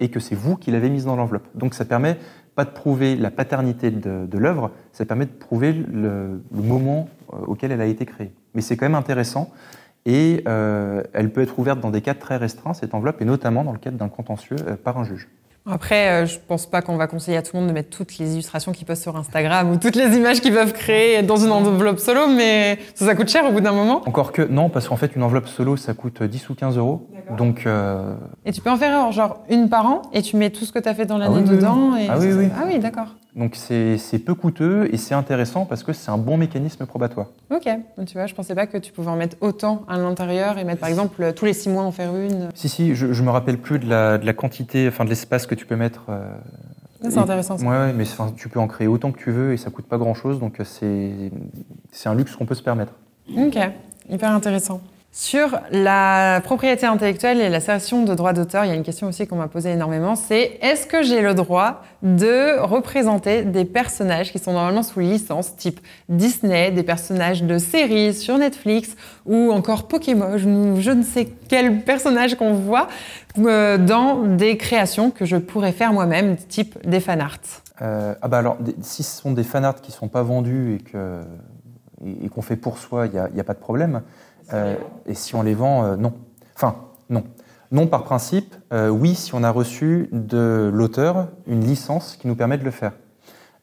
et que c'est vous qui l'avez mise dans l'enveloppe. Donc ça permet pas de prouver la paternité de, l'œuvre, ça permet de prouver le, moment euh, auquel elle a été créée. Mais c'est quand même intéressant et euh, elle peut être ouverte dans des cas très restreints, cette enveloppe, et notamment dans le cadre d'un contentieux euh, par un juge. Après, euh, je pense pas qu'on va conseiller à tout le monde de mettre toutes les illustrations qu'ils postent sur Instagram ou toutes les images qu'ils peuvent créer dans une enveloppe solo, mais ça, coûte cher au bout d'un moment. Encore que non, parce qu'en fait, une enveloppe solo, ça coûte 10 ou 15 euros. Donc. Euh, et tu peux en faire genre une par an et tu mets tout ce que tu as fait dans l'année dedans. Ah oui, d'accord. Donc c'est peu coûteux et c'est intéressant parce que c'est un bon mécanisme probatoire. Ok, Donc, tu vois, je pensais pas que tu pouvais en mettre autant à l'intérieur et mettre par exemple euh, tous les six mois en faire une. Si, si, je, je me rappelle plus de la, de la quantité, enfin de l'espace que tu peux mettre. Euh, c'est intéressant. Ça. Ouais, mais tu peux en créer autant que tu veux et ça coûte pas grand chose, donc euh, c'est un luxe qu'on peut se permettre. Ok, hyper intéressant. Sur la propriété intellectuelle et l'assertion de droits d'auteur, il y a une question aussi qu'on m'a posée énormément, c'est est-ce que j'ai le droit de représenter des personnages qui sont normalement sous licence, type Disney, des personnages de séries sur Netflix, ou encore Pokémon, je, je ne sais quel personnage qu'on voit, euh, dans des créations que je pourrais faire moi-même, type des fanarts euh, Ah bah alors, si ce sont des fanarts qui ne sont pas vendus et qu'on fait pour soi, il n'y a pas de problème. Euh, et si on les vend, euh, non. Enfin, non. Non par principe, euh, oui si on a reçu de l'auteur une licence qui nous permet de le faire.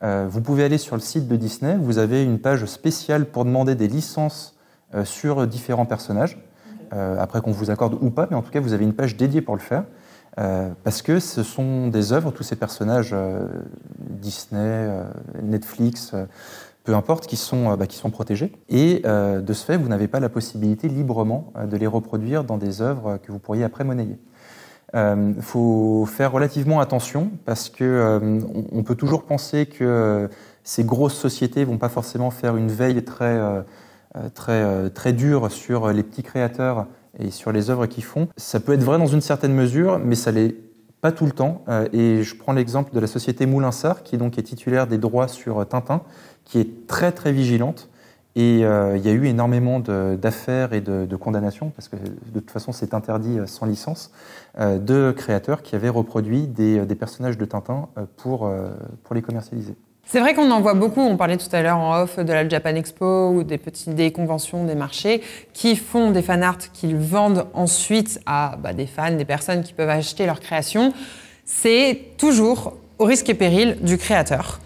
vous pouvez aller sur le site de Disney, vous avez une page spéciale pour demander des licences sur différents personnages, après qu'on vous accorde ou pas, mais en tout cas vous avez une page dédiée pour le faire, parce que ce sont des œuvres, tous ces personnages Disney, Netflix, peu importe, qui sont, euh, bah, protégés. Et euh, de ce fait, vous n'avez pas la possibilité librement euh, de les reproduire dans des œuvres que vous pourriez après monnayer. Il faut faire relativement attention parce que on, peut toujours penser que ces grosses sociétés vont pas forcément faire une veille très très très dure sur les petits créateurs et sur les œuvres qu'ils font. Ça peut être vrai dans une certaine mesure, mais ça l'est pas tout le temps. Et je prends l'exemple de la société Moulinsart, qui donc est titulaire des droits sur Tintin, qui est très très vigilante. Et euh, il y a eu énormément d'affaires et de, condamnations, parce que de toute façon c'est interdit euh, sans licence, euh, de créateurs qui avaient reproduit des, personnages de Tintin pour, pour les commercialiser. C'est vrai qu'on en voit beaucoup, on parlait tout à l'heure en off de la Japan Expo ou des petites des conventions, des marchés, qui font des fan arts qu'ils vendent ensuite à bah, des fans, des personnes qui peuvent acheter leurs créations. C'est toujours au risque et péril du créateur.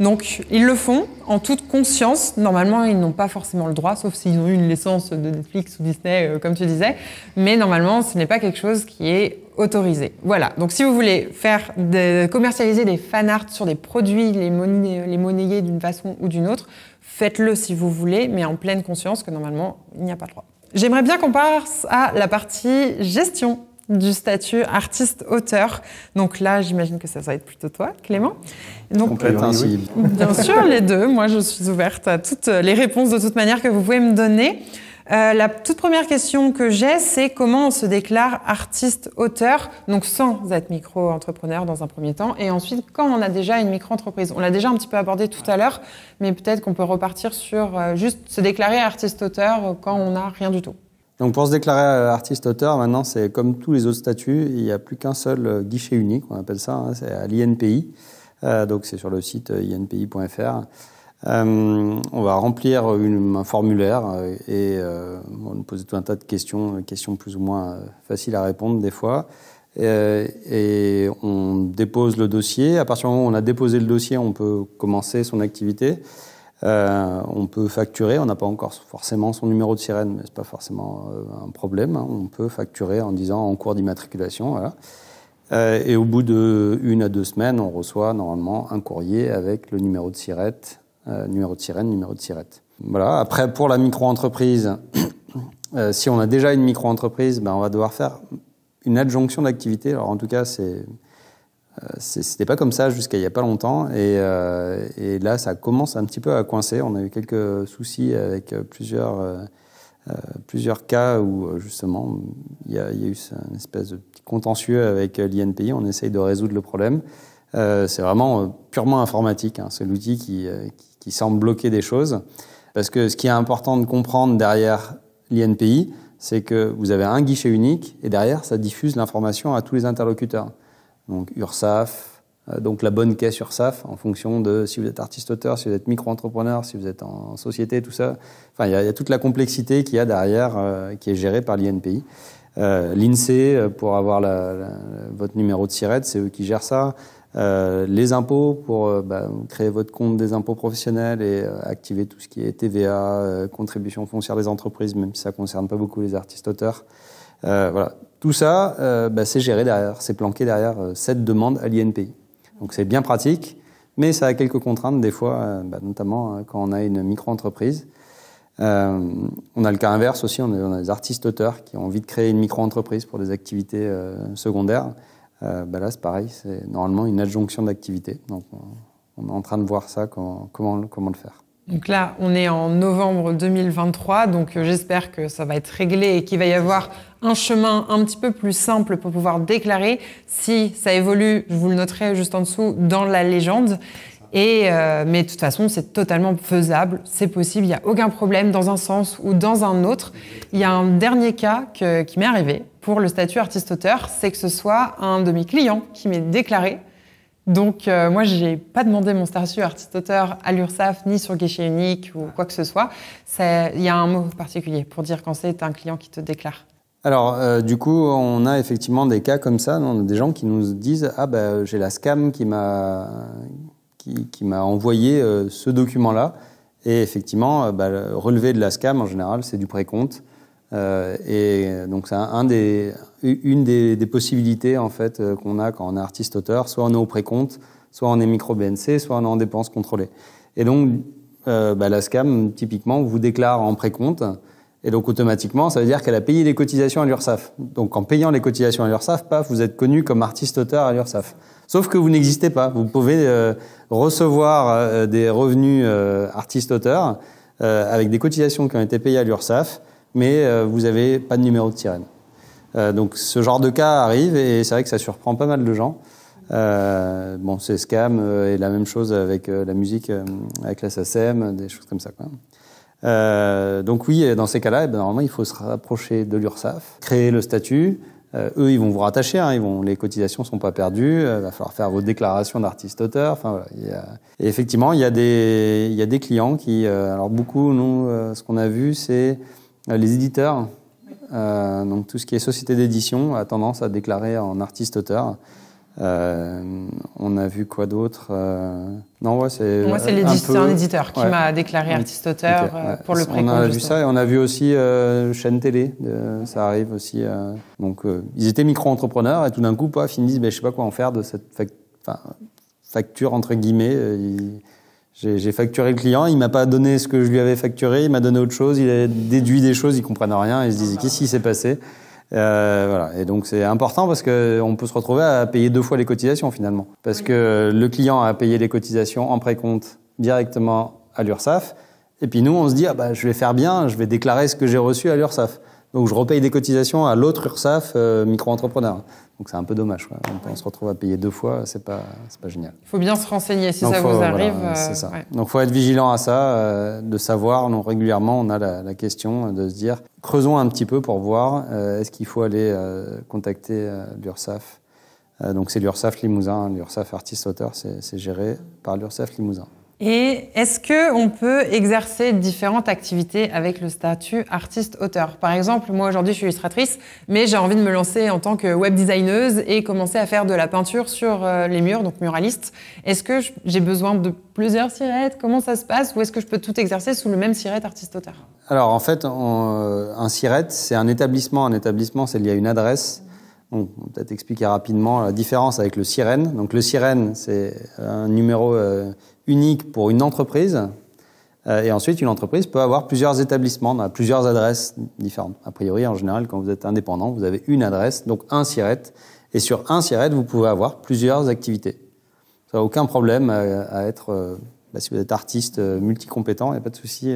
Donc ils le font en toute conscience. Normalement, ils n'ont pas forcément le droit, sauf s'ils ont eu une licence de Netflix ou Disney, euh, comme tu disais. Mais normalement, ce n'est pas quelque chose qui est autorisé. Voilà. Donc si vous voulez faire de, commercialiser des fan sur des produits, les, les monnayer d'une façon ou d'une autre, faites-le si vous voulez, mais en pleine conscience que normalement, il n'y a pas le droit. J'aimerais bien qu'on passe à la partie gestion du statut artiste-auteur. Donc là, j'imagine que ça va être plutôt toi, Clément. Donc, Complètement. Bien sûr, les deux. Moi, je suis ouverte à toutes les réponses de toute manière que vous pouvez me donner. Euh, la toute première question que j'ai, c'est comment on se déclare artiste-auteur, donc sans être micro-entrepreneur dans un premier temps, et ensuite quand on a déjà une micro-entreprise. On l'a déjà un petit peu abordé tout à l'heure, mais peut-être qu'on peut repartir sur euh, juste se déclarer artiste-auteur euh, quand on n'a rien du tout. Donc pour se déclarer euh, artiste-auteur, maintenant c'est comme tous les autres statuts, il n'y a plus qu'un seul euh, guichet unique, on appelle ça, hein, c'est à l'INPI. Euh, donc c'est sur le site inpi.fr. on va remplir un formulaire et on nous poser tout un tas de questions, questions plus ou moins faciles à répondre des fois. Et, et on dépose le dossier. À partir du moment où on a déposé le dossier, on peut commencer son activité. Euh, on peut facturer, on n'a pas encore forcément son numéro de sirène, mais n'est pas forcément euh, un problème. Hein. On peut facturer en disant en cours d'immatriculation. Euh, et au bout de à deux semaines, on reçoit normalement un courrier avec le numéro de sirène, numéro de sirène, numéro de sirène. Voilà. Après, pour la micro-entreprise, si on a déjà une micro-entreprise, ben on va devoir faire une adjonction d'activité. Alors en tout cas, c'est euh, c'était pas comme ça jusqu'à il y a pas longtemps euh, et, là ça commence un petit peu à coincer. On a eu quelques soucis avec euh, plusieurs plusieurs cas où justement il y a, eu une espèce de petit contentieux avec l'INPI. On essaye de résoudre le problème. c'est vraiment purement informatique. Hein. C'est l'outil qui semble bloquer des choses parce que ce qui est important de comprendre derrière l'INPI, c'est que vous avez un guichet unique et derrière ça diffuse l'information à tous les interlocuteurs donc URSAF, euh, donc la bonne caisse URSAF en fonction de si vous êtes artiste-auteur, si vous êtes micro-entrepreneur, si vous êtes en société, tout ça. Enfin, il y, a, toute la complexité qu'il y a derrière, euh, qui est gérée par l'INPI. Euh, L'INSEE, pour avoir la, votre numéro de SIRET, c'est eux qui gèrent ça. les impôts, pour bah, créer votre compte des impôts professionnels et activer tout ce qui est TVA, contribution foncière des entreprises, même si ça concerne pas beaucoup les artistes-auteurs. voilà, tout ça, euh, bah, c'est géré derrière, c'est planqué derrière euh, cette demande à l'INPI. Donc c'est bien pratique, mais ça a quelques contraintes des fois, euh, bah, notamment quand on a une micro-entreprise. on a le cas inverse aussi, on a, des artistes auteurs qui ont envie de créer une micro-entreprise pour des activités secondaires. Bah, là, c'est pareil, c'est normalement une adjonction d'activité. Donc on, est en train de voir ça, comment le faire. Donc là, on est en novembre 2023, donc euh, j'espère que ça va être réglé et qu'il va y avoir un chemin un petit peu plus simple pour pouvoir déclarer. Si ça évolue, je vous le noterai juste en dessous dans la légende. Et euh, mais de toute façon, c'est totalement faisable, c'est possible, il n'y a aucun problème dans un sens ou dans un autre. Il y a un dernier cas qui m'est arrivé pour le statut artiste-auteur, c'est que ce soit un de mes clients qui m'est déclaré donc euh, moi, moi, n'ai pas demandé mon statut artiste-auteur à l'URSAF ni sur guichet unique ou quoi que ce soit. Il y a un mot particulier pour dire quand c'est un client qui te déclare. Alors, euh, du coup, on a effectivement des cas comme ça, on a des gens qui nous disent ah ben j'ai la scam qui m'a qui, envoyé euh, ce document-là, et effectivement, bah, relever relevé de la scam en général, c'est du précompte, et donc c'est un des une des, possibilités en fait euh, qu'on a quand on est artiste-auteur. Soit on est au précompte, soit on est micro-BNC, soit on est en dépenses contrôlées. Et donc, euh, bah, la SCAM, typiquement, vous déclare en précompte. Et donc, automatiquement, ça veut dire qu'elle a payé les cotisations à l'URSSAF. Donc, en payant les cotisations à l'URSSAF, paf, vous êtes connu comme artiste-auteur à l'URSSAF. Sauf que vous n'existez pas. Vous pouvez euh, recevoir des revenus artiste-auteur avec des cotisations qui ont été payées à l'URSSAF, mais vous n'avez pas de numéro de sirène. Euh, donc ce genre de cas arrive et c'est vrai que ça surprend pas mal de gens. Euh, bon, c'est Scam euh, et la même chose avec la musique, avec la SACEM, des choses comme ça. donc oui, dans ces cas-là, eh ben, normalement, il faut se rapprocher de l'URSAF, créer le statut. eux, ils vont vous rattacher, hein, les cotisations sont pas perdues, va falloir faire vos déclarations d'artiste-auteur. Enfin, Et effectivement, il y, a des, il y a des clients qui... alors beaucoup, nous, ce qu'on a vu, c'est les éditeurs euh, donc tout ce qui est société d'édition a tendance à déclarer en artiste-auteur. Euh, on a vu quoi d'autre euh, Non, ouais, c'est. Moi, c'est un éditeur qui m'a déclaré artiste-auteur pour le prix. On a vu ça et on a vu aussi chaîne télé. ça arrive aussi. Donc, ils étaient micro-entrepreneurs et tout d'un coup, ils me disent, ben, je sais pas quoi en faire de cette facture entre guillemets. J'ai facturé le client, il m'a pas donné ce que je lui avais facturé, il m'a donné autre chose, il a déduit des choses, ils comprennent rien, ils se disent qu'est-ce qui s'est passé. Euh, voilà. Et donc c'est important parce que on peut se retrouver à payer deux fois les cotisations finalement, parce que le client a payé les cotisations en précompte directement à l'URSSAF, et puis nous on se dit ah bah je vais faire bien, je vais déclarer ce que j'ai reçu à l'URSSAF. Donc je repaye des cotisations à l'autre URSAF euh, micro-entrepreneur. Donc c'est un peu dommage. Quoi. On, se retrouve à payer deux fois, c'est pas c'est pas génial. Il faut bien se renseigner si ça vous arrive. Euh, donc faut être vigilant à ça, euh, de savoir. Non régulièrement, on a la, question de se dire creusons un petit peu pour voir est-ce qu'il faut aller contacter l'URSAF. donc c'est l'URSAF Limousin, l'URSAF artiste auteur, c'est géré par l'URSAF Limousin. Et est-ce que on peut exercer différentes activités avec le statut artiste-auteur Par exemple, moi aujourd'hui je suis illustratrice, mais j'ai envie de me lancer en tant que web designeuse et commencer à faire de la peinture sur euh, les murs, donc muraliste. Est-ce que j'ai besoin de plusieurs sirettes Comment ça se passe Ou est-ce que je peux tout exercer sous le même sirette artiste-auteur Alors en fait, euh, un sirette, c'est un établissement. Un établissement, c'est lié à une adresse. On peut peut-être expliquer rapidement la différence avec le sirène. Donc le sirène, c'est un numéro euh, unique pour une entreprise. Euh, et ensuite, une entreprise peut avoir plusieurs établissements, plusieurs adresses différentes. A priori, en général, quand vous êtes indépendant, vous avez une adresse, donc un SIRET. Et sur un SIRET, vous pouvez avoir plusieurs activités. Ça n'a aucun problème euh, à, être, euh, bah, si vous êtes artiste multicompétent, il n'y a pas de souci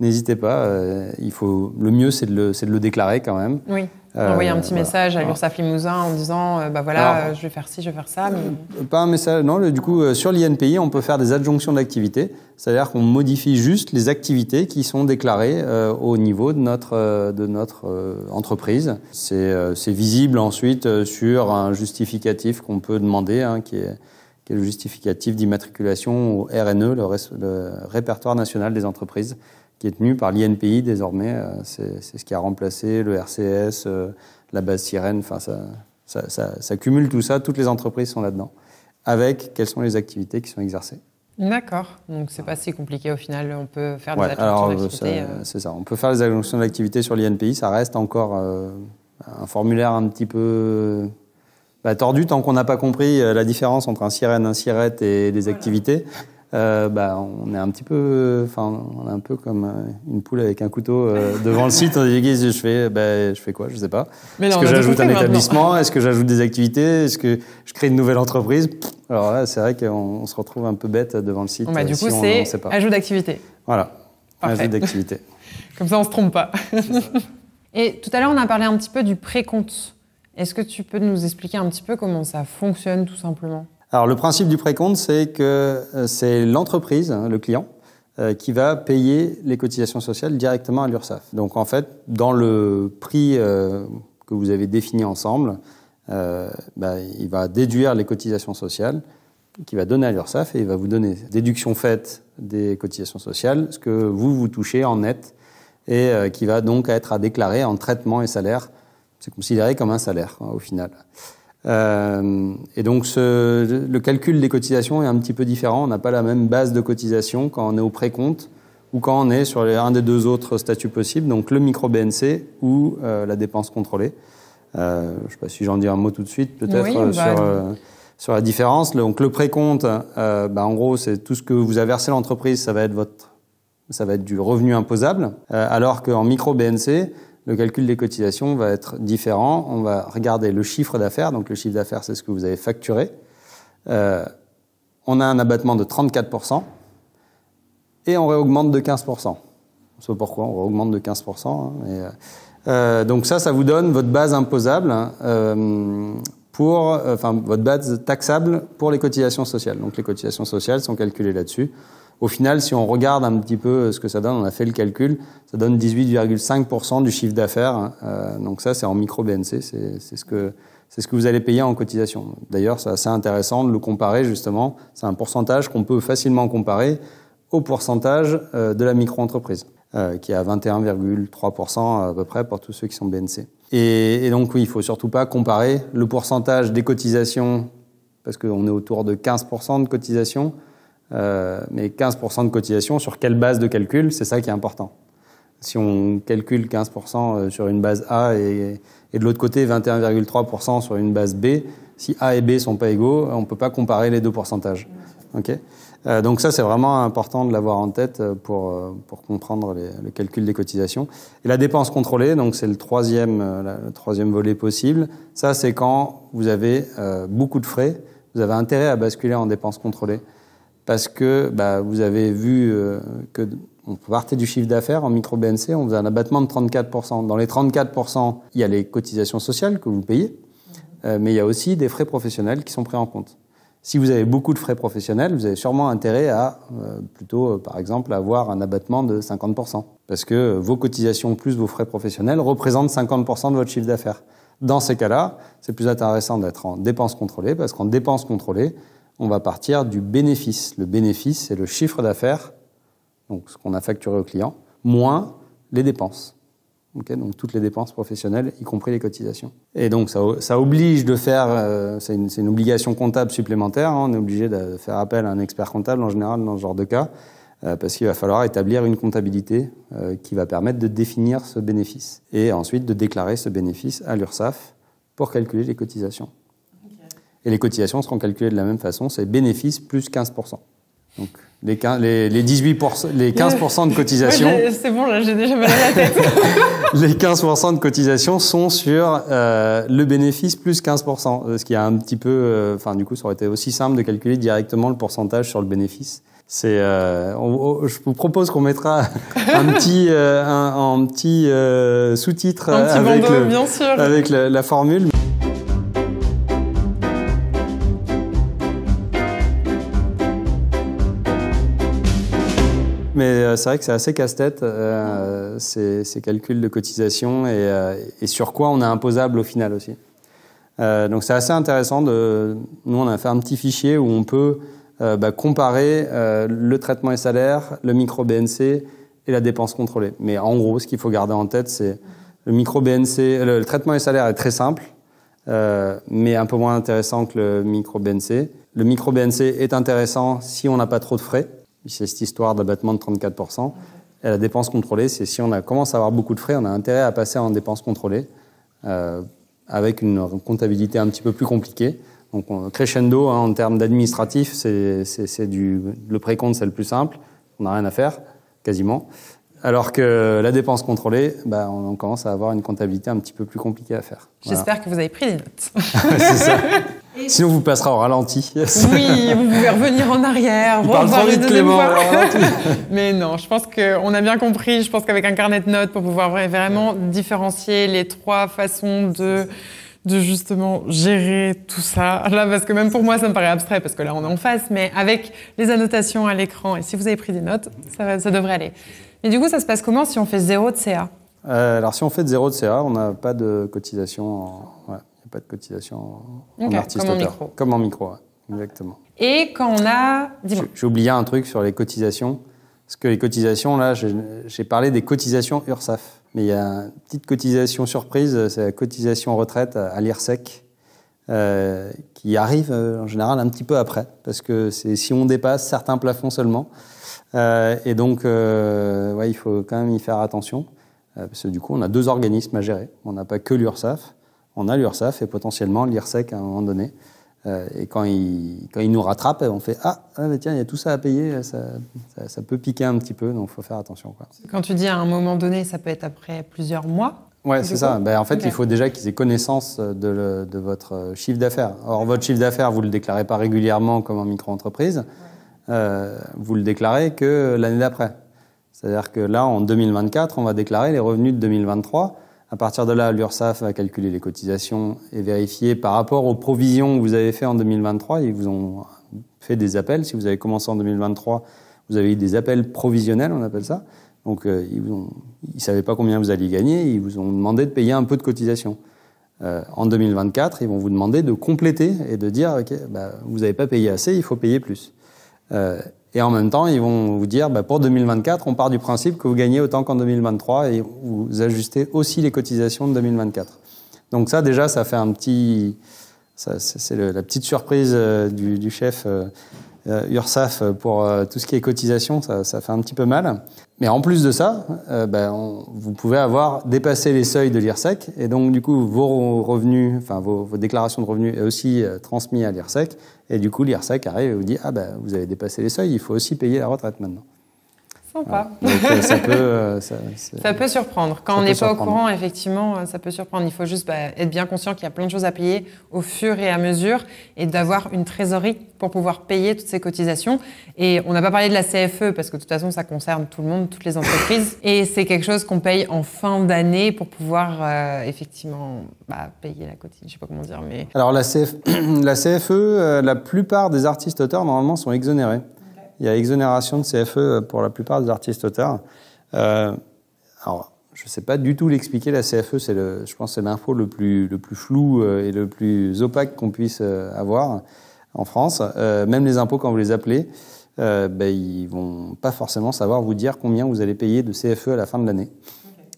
N'hésitez pas. Euh, il faut le mieux, c'est de le, de le déclarer quand même. Oui. Euh, Envoyer un petit message à l'URSAF Limousin en disant euh, bah voilà, je vais faire ci, je vais faire ça. Pas un message. Non, du coup, sur l'INPI, on peut faire des adjonctions d'activités. C'est-à-dire qu'on modifie juste les activités qui sont déclarées au niveau de notre de notre entreprise. C'est visible ensuite sur un justificatif qu'on peut demander, hein, qui est le justificatif d'immatriculation au RNE, le répertoire national des entreprises qui est tenu par l'INPI désormais. Euh, c'est ce qui a remplacé le RCS, euh, la base sirène. Enfin, ça, ça, cumule tout ça. Toutes les entreprises sont là-dedans. Avec quelles sont les activités qui sont exercées. D'accord. Donc c'est pas si compliqué au final. On peut faire des ouais, d'activités. Euh. C'est ça. On peut faire des adjonctions d'activités sur l'INPI. Ça reste encore un formulaire un petit peu bah, tordu tant qu'on n'a pas compris la différence entre un sirène, un sirette et des activités. Euh, bah, on est un petit peu, enfin, on est un peu comme euh, une poule avec un couteau euh, devant le site. On dit, je fais, quoi bah, je fais quoi Je sais pas. Est-ce que j'ajoute un établissement Est-ce que j'ajoute des activités Est-ce que je crée une nouvelle entreprise Alors là, c'est vrai qu'on se retrouve un peu bête devant le site. Bah, du coup, c'est ajout d'activité. Voilà, ajout d'activité. comme ça, on se trompe pas. Et tout à l'heure, on a parlé un petit peu du précompte. Est-ce que tu peux nous expliquer un petit peu comment ça fonctionne, tout simplement alors le principe du précompte, c'est que euh, c'est l'entreprise, hein, le client, euh, qui va payer les cotisations sociales directement à l'URSSAF. Donc en fait, dans le prix euh, que vous avez défini ensemble, bah, il va déduire les cotisations sociales qu'il va donner à l'URSSAF et il va vous donner déduction faite des cotisations sociales, ce que vous vous touchez en net et qui va donc être à déclarer en traitement et salaire. C'est considéré comme un salaire hein, au final. Euh, et donc ce, le calcul des cotisations est un petit peu différent. On n'a pas la même base de cotisation quand on est au précompte ou quand on est sur les, un des deux autres statuts possibles, donc le micro-BNC ou euh, la dépense contrôlée. Euh, je ne sais pas si j'en dis un mot tout de suite, peut-être euh, bah, sur, la différence. Donc le précompte, bah, en gros, c'est tout ce que vous a versé l'entreprise, ça va être votre, ça va être du revenu imposable, alors qu'en micro-BNC, le calcul des cotisations va être différent. On va regarder le chiffre d'affaires. Donc le chiffre d'affaires, c'est ce que vous avez facturé. Euh, on a un abattement de 34% et on réaugmente de 15%. On sait pourquoi, on réaugmente de 15%. Hein, euh, euh, donc ça, ça vous donne votre base imposable hein, pour, enfin votre base taxable pour les cotisations sociales. Donc les cotisations sociales sont calculées là-dessus. Au final, si on regarde un petit peu ce que ça donne, on a fait le calcul, ça donne 18,5% du chiffre d'affaires. Euh, donc ça, c'est en micro-BNC, c'est ce que c'est ce que vous allez payer en cotisation. D'ailleurs, c'est assez intéressant de le comparer justement. C'est un pourcentage qu'on peut facilement comparer au pourcentage euh, de la micro-entreprise, euh, qui est à 21,3% à peu près pour tous ceux qui sont BNC. Et, donc oui, il faut surtout pas comparer le pourcentage des cotisations, parce qu'on est autour de 15% de cotisations, euh, mais 15% de cotisation, sur quelle base de calcul C'est ça qui est important. Si on calcule 15% euh, sur une base A et, de l'autre côté 21,3% sur une base B, si A et B sont pas égaux, euh, on ne peut pas comparer les deux pourcentages. donc ça, c'est vraiment important de l'avoir en tête pour, comprendre le calcul des cotisations. Et la dépense contrôlée, donc c'est le troisième, troisième volet possible. Ça, c'est quand vous avez beaucoup de frais, vous avez intérêt à basculer en dépense contrôlée parce que bah, vous avez vu euh, que on partait du chiffre d'affaires en micro-BNC, on faisait un abattement de 34%. Dans les 34%, il y a les cotisations sociales que vous payez, mhm. euh, mais il y a aussi des frais professionnels qui sont pris en compte. Si vous avez beaucoup de frais professionnels, vous avez sûrement intérêt à euh, plutôt, euh, par exemple, avoir un abattement de 50%, parce que vos cotisations plus vos frais professionnels représentent 50% de votre chiffre d'affaires. Dans ces cas-là, c'est plus intéressant d'être en dépenses contrôlées, parce qu'en dépenses contrôlées, on va partir du bénéfice. Le bénéfice, c'est le chiffre d'affaires, donc ce qu'on a facturé au client, moins les dépenses. donc toutes les dépenses professionnelles, y compris les cotisations. Et donc ça, oblige de faire, euh, c'est une, obligation comptable supplémentaire, hein. on est obligé de faire appel à un expert comptable en général dans ce genre de cas, euh, parce qu'il va falloir établir une comptabilité euh, qui va permettre de définir ce bénéfice, et ensuite de déclarer ce bénéfice à l'URSSAF pour calculer les cotisations. Et les cotisations seront calculées de la même façon, c'est bénéfice plus 15%. Donc les, 15, les, 18%, les 15% de cotisation. c'est bon, là j'ai déjà mal à la tête. les 15% de cotisation sont sur euh, le bénéfice plus 15%, euh, ce qui a un petit peu, euh, enfin du coup, ça aurait été aussi simple de calculer directement le pourcentage sur le bénéfice. C'est, euh, je vous propose qu'on mettra un petit, euh, un, un, petit sous-titre avec, le, avec la formule. mais euh, c'est vrai que c'est assez casse-tête, euh, ces, ces, calculs de cotisation et, euh, et, sur quoi on est imposable au final aussi. Euh, donc c'est assez intéressant. De, nous, on a fait un petit fichier où on peut euh, bah, comparer le traitement et salaire, le micro-BNC et la dépense contrôlée. Mais en gros, ce qu'il faut garder en tête, c'est le micro-BNC, le, le, traitement et salaire est très simple, mais un peu moins intéressant que le micro-BNC. Le micro-BNC est intéressant si on n'a pas trop de frais c'est cette histoire d'abattement de 34%. Et la dépense contrôlée, c'est si on a, commence à avoir beaucoup de frais, on a intérêt à passer en dépense contrôlée, euh, avec une comptabilité un petit peu plus compliquée. Donc crescendo hein, en termes d'administratif, c'est, du le précompte, c'est le plus simple. On n'a rien à faire quasiment. Alors que la dépense contrôlée, bah, on commence à avoir une comptabilité un petit peu plus compliquée à faire. J'espère que vous avez pris des notes. c'est ça. Sinon, vous passera au ralenti. oui, vous pouvez revenir en arrière. parle trop vite, Clément. Mais non, je pense qu'on a bien compris. Je pense qu'avec un carnet de notes, pour pouvoir vraiment différencier les trois façons de justement gérer tout ça. Là, parce que même pour moi, ça me paraît abstrait, parce que là, on est en face, mais avec les annotations à l'écran, et si vous avez pris des notes, ça devrait aller. Mais du coup, ça se passe comment si on fait zéro de CA euh, Alors, si on fait zéro de CA, on n'a pas de cotisation. En... Ouais, pas de cotisation en, artiste comme en micro. Comme en micro, exactement. Et quand on a. J'ai oublié un truc sur les cotisations. Parce que les cotisations, là, j'ai parlé des cotisations URSAF. Mais il y a une petite cotisation surprise, c'est la cotisation retraite à l'IRSEC, euh, qui arrive euh, en général un petit peu après. Parce que c'est si on dépasse certains plafonds seulement. Euh, et donc, euh, ouais, il faut quand même y faire attention, euh, parce que du coup, on a deux organismes à gérer. On n'a pas que l'URSSAF, on a l'URSSAF et potentiellement l'IRSEC à un moment donné. et quand ils nous rattrapent, on fait ah, ah, mais tiens, il y a tout ça à payer, ça, peut piquer un petit peu, donc il faut faire attention. Quand tu dis à un moment donné, ça peut être après plusieurs mois Ouais, c'est ça. Ben, en fait, il faut déjà qu'ils aient connaissance de, votre chiffre d'affaires. Or, votre chiffre d'affaires, vous ne le déclarez pas régulièrement comme en micro-entreprise. Euh, vous le déclarez que l'année d'après. C'est-à-dire que là, en 2024, on va déclarer les revenus de 2023. À partir de là, l'URSSAF va calculer les cotisations et vérifier par rapport aux provisions que vous avez fait en 2023. Ils vous ont fait des appels. Si vous avez commencé en 2023, vous avez eu des appels provisionnels, on appelle ça. Donc, euh, ils ne savaient pas combien vous alliez gagner. Ils vous ont demandé de payer un peu de cotisation. Euh, en 2024, ils vont vous demander de compléter et de dire, OK, bah, vous n'avez pas payé assez, il faut payer plus. Euh, et en même temps, ils vont vous dire, bah, pour 2024, on part du principe que vous gagnez autant qu'en 2023 et vous ajustez aussi les cotisations de 2024. Donc ça, déjà, ça fait un petit... C'est la petite surprise euh, du, du chef euh, URSAF pour tout ce qui est cotisation, ça, ça, fait un petit peu mal. Mais en plus de ça, ben, vous pouvez avoir dépassé les seuils de l'IRSEC et donc du coup vos revenus, enfin vos, déclarations de revenus est aussi transmis à l'IRSEC et du coup, qui arrive et vous dit Ah ben, vous avez dépassé les seuils, il faut aussi payer la retraite maintenant. Ah, euh, euh, ça, peut, surprendre. Quand on n'est pas au courant, effectivement, euh, ça peut surprendre. Il faut juste bah, être bien conscient qu'il y a plein de choses à payer au fur et à mesure et d'avoir une trésorerie pour pouvoir payer toutes ces cotisations. Et on n'a pas parlé de la CFE parce que de toute façon, ça concerne tout le monde, toutes les entreprises. et c'est quelque chose qu'on paye en fin d'année pour pouvoir effectivement bah, payer la cotisation. Je sais pas comment dire, mais. Alors la, la CFE, la plupart des artistes auteurs normalement sont exonérés il y a exonération de CFE pour la plupart des artistes auteurs. Euh, alors, je ne sais pas du tout l'expliquer. La CFE, c'est le, je pense, c'est l'info le plus le plus flou euh, et le plus opaque qu'on puisse euh, avoir en France. même les impôts, quand vous les appelez, ils ne ben, ils vont pas forcément savoir vous dire combien vous allez payer de CFE à la fin de l'année,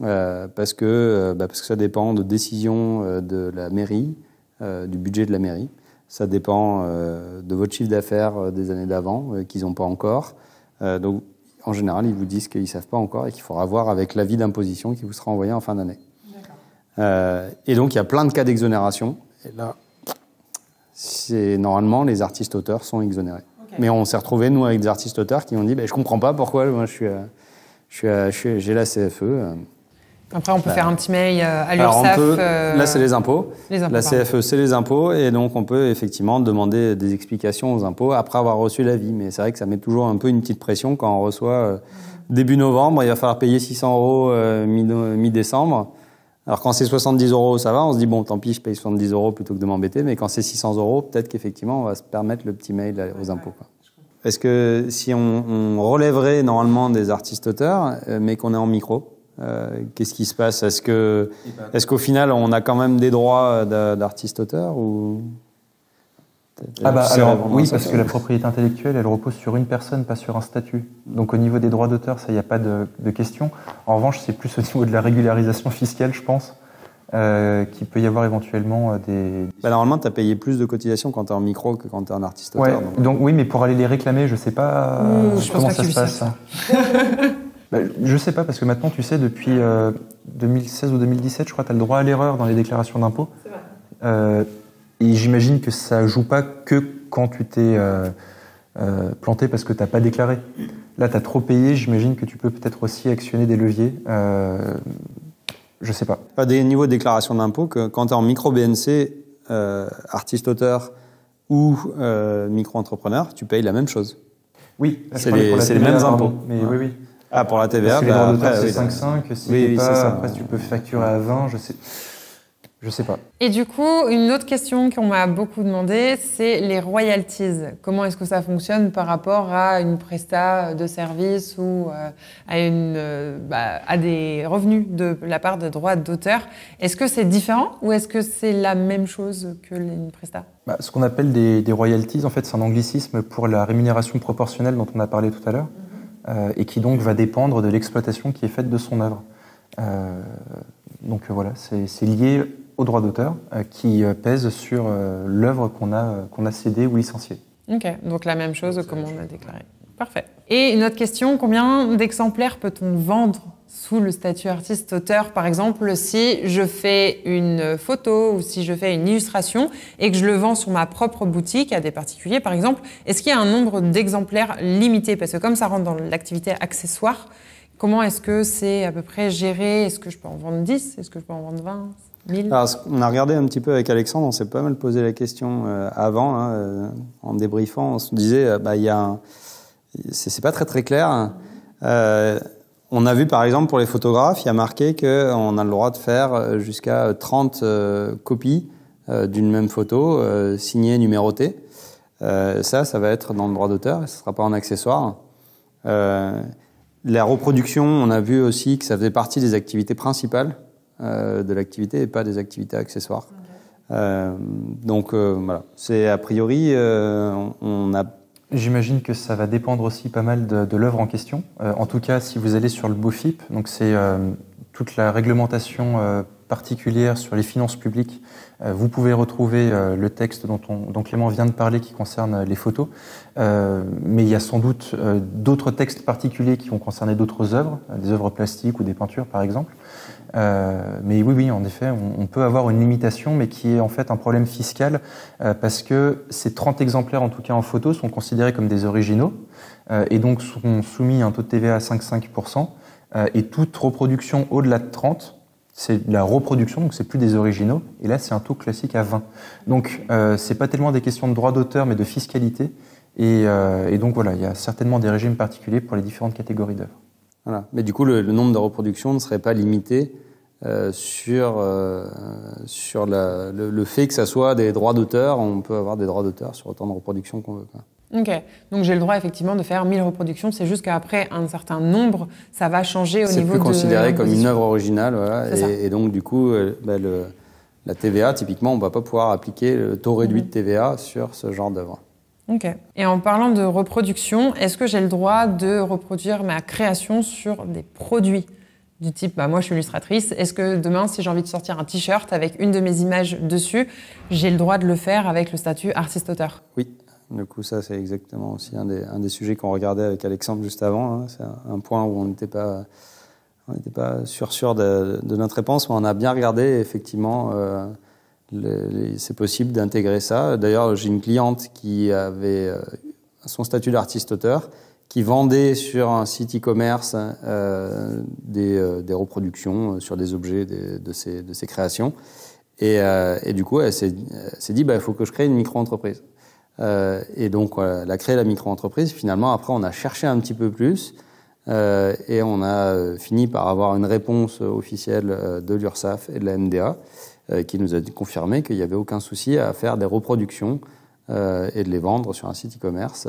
parce que ben, parce que ça dépend de décisions de la mairie, du budget de la mairie. Ça dépend euh, de votre chiffre d'affaires euh, des années d'avant, euh, qu'ils n'ont pas encore. donc, en général, ils vous disent qu'ils ne savent pas encore et qu'il faudra voir avec l'avis d'imposition qui vous sera envoyé en fin d'année. et donc, il y a plein de cas d'exonération. Et là, c'est normalement les artistes auteurs sont exonérés. Mais on s'est retrouvé nous avec des artistes auteurs qui ont dit Je ben, je comprends pas pourquoi j'ai la CFE. Après, on peut bah. faire un petit mail euh, à l'URSSAF. Là, euh, c'est les impôts. La CFE, c'est les impôts. Et donc, on peut effectivement demander des explications aux impôts après avoir reçu l'avis. Mais c'est vrai que ça met toujours un peu une petite pression quand on reçoit euh, début novembre, il va falloir payer 600 euros mi-décembre. Alors, quand c'est 70 euros, ça va. On se dit, bon, tant pis, je paye 70 euros plutôt que de m'embêter. Mais quand c'est 600 euros, peut-être qu'effectivement, on va se permettre le petit mail aux impôts. Est-ce que si on, on relèverait normalement des artistes auteurs, mais qu'on est en micro, euh, qu'est-ce qui se passe Est-ce que, eh ben, est-ce qu'au final, on a quand même des droits euh, d'artiste auteur ou ah bah, oui, parce que la propriété intellectuelle, elle repose sur une personne, pas sur un statut. Donc au niveau des droits d'auteur, ça, il n'y a pas de, question. En revanche, c'est plus au niveau de la régularisation fiscale, je pense, euh, qu'il peut y avoir éventuellement des... Bah, normalement, tu as payé plus de cotisations quand tu es en micro que quand tu es en artiste auteur. donc... oui, mais pour aller les réclamer, je sais pas mmh, je comment ça se passe. bah, Je sais pas, parce que maintenant, tu sais, depuis 2016 euh, ou 2017, je crois, tu as le droit à l'erreur dans les déclarations d'impôts. Euh, et j'imagine que ça joue pas que quand tu t'es euh, planté parce que tu n'as pas déclaré. Là, tu as trop payé, j'imagine que tu peux peut-être aussi actionner des leviers. je sais pas. Pas des niveaux de déclaration d'impôts que quand tu es en micro-BNC, artiste-auteur ou micro-entrepreneur, tu payes la même chose. Oui, c'est les, mêmes impôts. Mais oui, oui. Ah, pour la TVA, bah, c'est 5,5. Si ça, après, tu peux facturer à 20, je sais. Je sais pas. Et du coup, une autre question qu'on m'a beaucoup demandé, c'est les royalties. Comment est-ce que ça fonctionne par rapport à une presta de service ou euh, à, une, euh, bah, à des revenus de la part de droits d'auteur Est-ce que c'est différent ou est-ce que c'est la même chose que une presta bah, Ce qu'on appelle des, royalties, en fait, c'est un anglicisme pour la rémunération proportionnelle dont on a parlé tout à l'heure. Euh, et qui donc va dépendre de l'exploitation qui est faite de son œuvre. Euh, donc euh, voilà, c'est lié au droit d'auteur qui pèse sur l'œuvre qu'on a, qu'on a cédée ou licenciée. Ok, donc la même chose comme on a déclaré. Parfait. Et une autre question, combien d'exemplaires peut-on vendre sous le statut artiste-auteur, par exemple, si je fais une photo ou si je fais une illustration et que je le vends sur ma propre boutique à des particuliers, par exemple, est-ce qu'il y a un nombre d'exemplaires limité Parce que comme ça rentre dans l'activité accessoire, comment est-ce que c'est à peu près géré Est-ce que je peux en vendre 10 Est-ce que je peux en vendre 20 on a regardé un petit peu avec Alexandre, on s'est pas mal posé la question euh, avant, hein, euh, en débriefant, on se disait, euh, bah, il y c'est pas très très clair. Hein. On a vu par exemple pour les photographes, il y a marqué qu'on a le droit de faire euh, jusqu'à 30 euh, euh, copies d'une même photo signée, numérotée. ça, ça va être dans le droit d'auteur, ce ne sera pas en accessoire. la reproduction, on a vu aussi que ça faisait partie des activités principales de l'activité et pas des activités accessoires. donc voilà, c'est a priori, on a... J'imagine que ça va dépendre aussi pas mal de, l'œuvre en question. Euh, en tout cas, si vous allez sur le BOFIP, donc c'est euh, toute la réglementation euh, particulière sur les finances publiques euh, vous pouvez retrouver euh, le texte dont, Clément vient de parler qui concerne euh, les photos, mais il y a sans doute d'autres textes particuliers qui vont concerner d'autres œuvres, des œuvres plastiques ou des peintures par exemple. mais oui, oui, en effet, on, peut avoir une limitation, mais qui est en fait un problème fiscal, parce que ces 30 exemplaires, en tout cas en photo, sont considérés comme des originaux, et donc sont soumis à un taux de TVA à 5,5%, et toute reproduction au-delà de 30 c'est la reproduction, donc c'est plus des originaux. Et là, c'est un taux classique à 20. Donc, euh, ce n'est pas tellement des questions de droits d'auteur, mais de fiscalité. Euh, et, donc voilà, il y a certainement des régimes particuliers pour les différentes catégories d'œuvres. Mais du coup, le, nombre de reproductions ne serait pas limité euh, sur, sur le, fait que ça soit des droits d'auteur. On peut avoir des droits d'auteur sur autant de reproductions qu'on veut. Ok, donc j'ai le droit effectivement de faire 1000 reproductions, c'est juste qu'après un certain nombre, ça va changer au niveau de... C'est plus considéré comme une œuvre originale, voilà. et, donc du coup, euh, bah, la TVA, typiquement, on ne va pas pouvoir appliquer le taux réduit de mhm. TVA sur ce genre d'œuvre. Ok. Et en parlant de reproduction, est-ce que j'ai le droit de reproduire ma création sur des produits du type, bah moi je suis illustratrice, est-ce que demain, si j'ai envie de sortir un t-shirt avec une de mes images dessus, j'ai le droit de le faire avec le statut artiste-auteur Oui, du coup, ça, c'est exactement aussi un des, sujets qu'on regardait avec Alexandre juste avant. Hein. C'est un point où on n'était pas, on n'était pas sûr sûr de, notre réponse, mais on a bien regardé. effectivement, euh, c'est possible d'intégrer ça. D'ailleurs, j'ai une cliente qui avait euh, son statut d'artiste-auteur, qui vendait sur un site e-commerce euh, des, reproductions sur des objets de, ses, de, ses, créations. Et, du coup, elle s'est dit, bah, il faut que je crée une micro-entreprise. Euh, et donc, elle a créé la micro-entreprise. Finalement, après, on a cherché un petit peu plus euh, et on a euh, fini par avoir une réponse officielle euh, de l'URSSAF et de la MDA qui nous a confirmé qu'il n'y avait aucun souci à faire des reproductions et de les vendre sur un site e-commerce.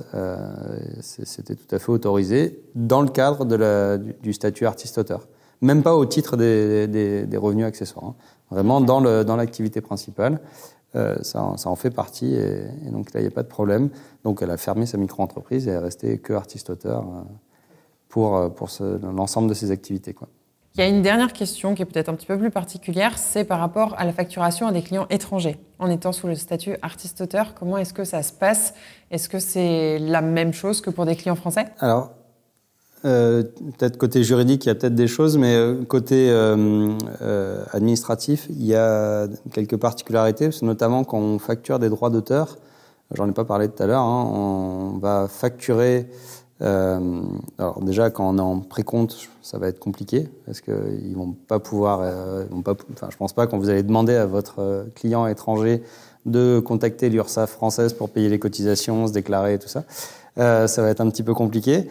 C'était tout à fait autorisé dans le cadre de la, du, statut artiste-auteur. Même pas au titre des, des, des revenus accessoires, hein. vraiment dans l'activité dans principale. Euh, ça, ça, en fait partie, et, donc là, il n'y a pas de problème. Donc elle a fermé sa micro-entreprise et elle est restée que artiste-auteur euh, pour, euh, pour l'ensemble de ses activités. Quoi. Il y a une dernière question qui est peut-être un petit peu plus particulière, c'est par rapport à la facturation à des clients étrangers. En étant sous le statut artiste-auteur, comment est-ce que ça se passe Est-ce que c'est la même chose que pour des clients français Alors, euh, peut-être côté juridique, il y a peut-être des choses, mais euh, côté euh, administratif, il y a quelques particularités, notamment quand on facture des droits d'auteur, j'en ai pas parlé tout à l'heure, hein. on va facturer. alors déjà, quand on est en précompte, ça va être compliqué, parce qu'ils vont pas pouvoir. Ils vont enfin, je pense pas quand vous allez demander à votre client étranger de contacter l'URSSAF française pour payer les cotisations, se déclarer et tout ça. ça va être un petit peu compliqué.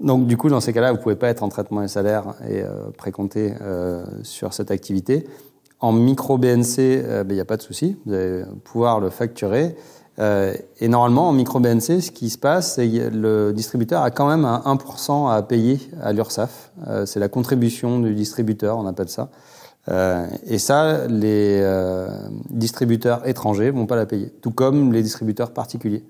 Donc du coup, dans ces cas-là, vous pouvez pas être en traitement et salaire et euh, précompter euh, sur cette activité. En micro BNC, il euh, ben, y n'y a pas de souci, vous allez pouvoir le facturer. Euh, et normalement, en micro BNC, ce qui se passe, c'est que le distributeur a quand même un 1% à payer à l'URSSAF. c'est la contribution du distributeur, on appelle ça. et ça, les distributeurs étrangers vont pas la payer, tout comme les distributeurs particuliers.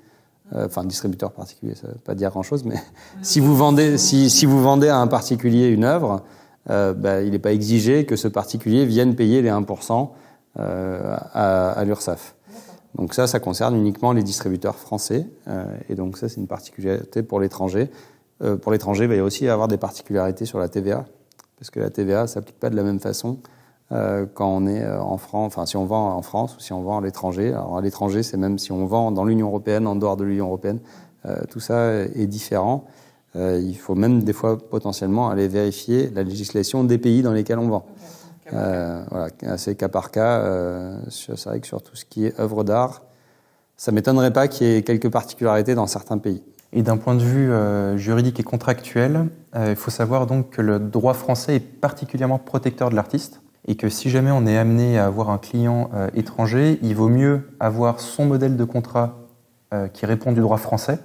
Euh, enfin distributeur particulier, ça ne veut pas dire grand-chose, mais si vous vendez, si, vous vendez à un particulier une œuvre, euh, bah, il n'est pas exigé que ce particulier vienne payer les 1% euh, à, à l'URSSAF. Donc ça, ça concerne uniquement les distributeurs français, et donc ça, c'est une particularité pour l'étranger. pour l'étranger, bah, il va aussi avoir des particularités sur la TVA, parce que la TVA s'applique pas de la même façon euh, quand on est euh, en France, enfin si on vend en France ou si on vend à l'étranger. Alors à l'étranger, c'est même si on vend dans l'Union européenne, en dehors de l'Union européenne, euh, tout ça est différent. il faut même des fois potentiellement aller vérifier la législation des pays dans lesquels on vend. voilà, c'est cas par cas. c'est vrai que sur tout ce qui est œuvre d'art, ça m'étonnerait pas qu'il y ait quelques particularités dans certains pays. Et d'un point de vue juridique et contractuel, il faut savoir donc que le droit français est particulièrement protecteur de l'artiste et que si jamais on est amené à avoir un client euh, étranger, il vaut mieux avoir son modèle de contrat euh, qui répond du droit français